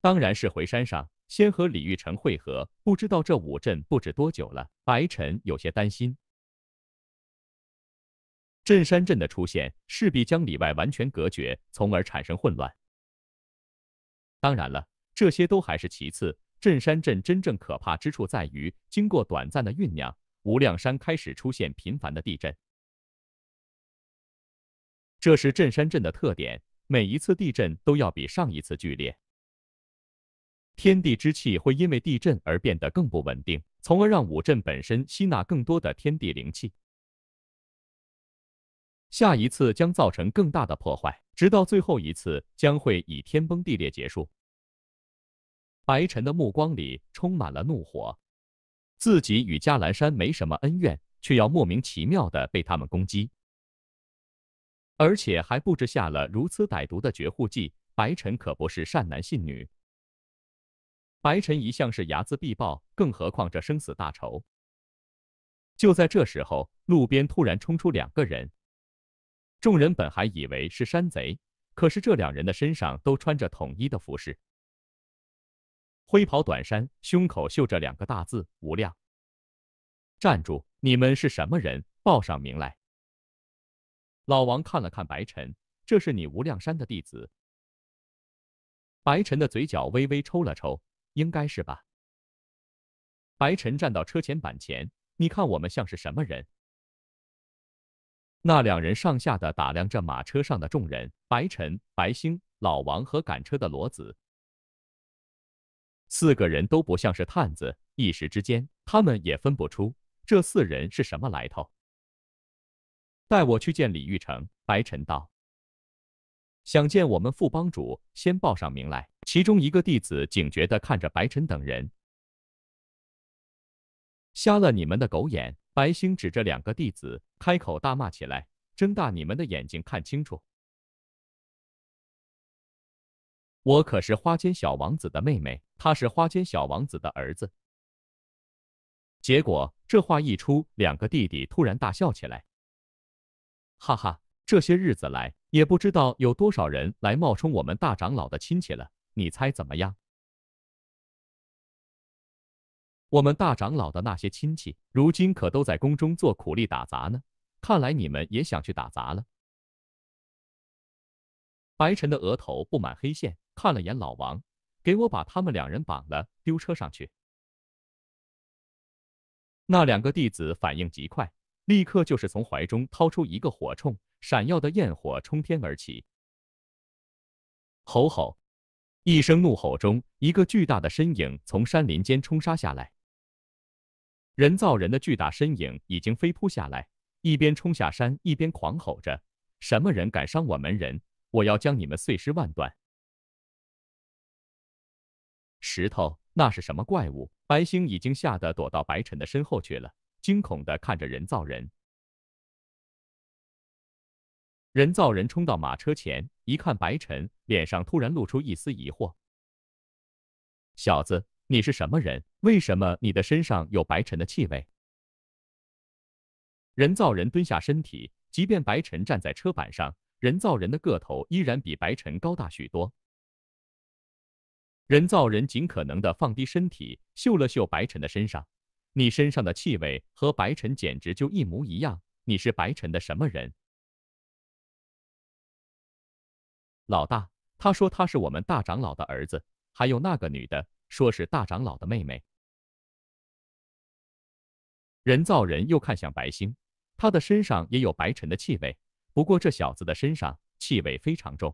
当然是回山上，先和李玉成会合。不知道这五阵不知多久了，白晨有些担心。镇山镇的出现，势必将里外完全隔绝，从而产生混乱。当然了，这些都还是其次。镇山镇真正可怕之处在于，经过短暂的酝酿，无量山开始出现频繁的地震。这是镇山镇的特点，每一次地震都要比上一次剧烈。天地之气会因为地震而变得更不稳定，从而让五镇本身吸纳更多的天地灵气。下一次将造成更大的破坏，直到最后一次将会以天崩地裂结束。白沉的目光里充满了怒火，自己与迦兰山没什么恩怨，却要莫名其妙的被他们攻击，而且还布置下了如此歹毒的绝户计。白晨可不是善男信女，白晨一向是睚眦必报，更何况这生死大仇。就在这时候，路边突然冲出两个人。众人本还以为是山贼，可是这两人的身上都穿着统一的服饰，灰袍短衫，胸口绣着两个大字“无量”。站住！你们是什么人？报上名来！老王看了看白晨，这是你无量山的弟子。白晨的嘴角微微抽了抽，应该是吧。白晨站到车前板前，你看我们像是什么人？那两人上下的打量着马车上的众人，白晨、白星、老王和赶车的骡子，四个人都不像是探子，一时之间他们也分不出这四人是什么来头。带我去见李玉成，白晨道。想见我们副帮主，先报上名来。其中一个弟子警觉地看着白晨等人，瞎了你们的狗眼！白星指着两个弟子，开口大骂起来：“睁大你们的眼睛，看清楚！我可是花间小王子的妹妹，他是花间小王子的儿子。”结果这话一出，两个弟弟突然大笑起来：“哈哈，这些日子来，也不知道有多少人来冒充我们大长老的亲戚了，你猜怎么样？”我们大长老的那些亲戚，如今可都在宫中做苦力打杂呢。看来你们也想去打杂了。白晨的额头布满黑线，看了眼老王，给我把他们两人绑了，丢车上去。那两个弟子反应极快，立刻就是从怀中掏出一个火铳，闪耀的焰火冲天而起。吼吼！一声怒吼中，一个巨大的身影从山林间冲杀下来。人造人的巨大身影已经飞扑下来，一边冲下山，一边狂吼着：“什么人敢伤我们人？我要将你们碎尸万段！”石头，那是什么怪物？白星已经吓得躲到白尘的身后去了，惊恐地看着人造人。人造人冲到马车前，一看白尘，脸上突然露出一丝疑惑：“小子。”你是什么人？为什么你的身上有白尘的气味？人造人蹲下身体，即便白尘站在车板上，人造人的个头依然比白尘高大许多。人造人尽可能的放低身体，嗅了嗅白尘的身上，你身上的气味和白尘简直就一模一样。你是白尘的什么人？老大，他说他是我们大长老的儿子，还有那个女的。说是大长老的妹妹。人造人又看向白星，他的身上也有白尘的气味，不过这小子的身上气味非常重。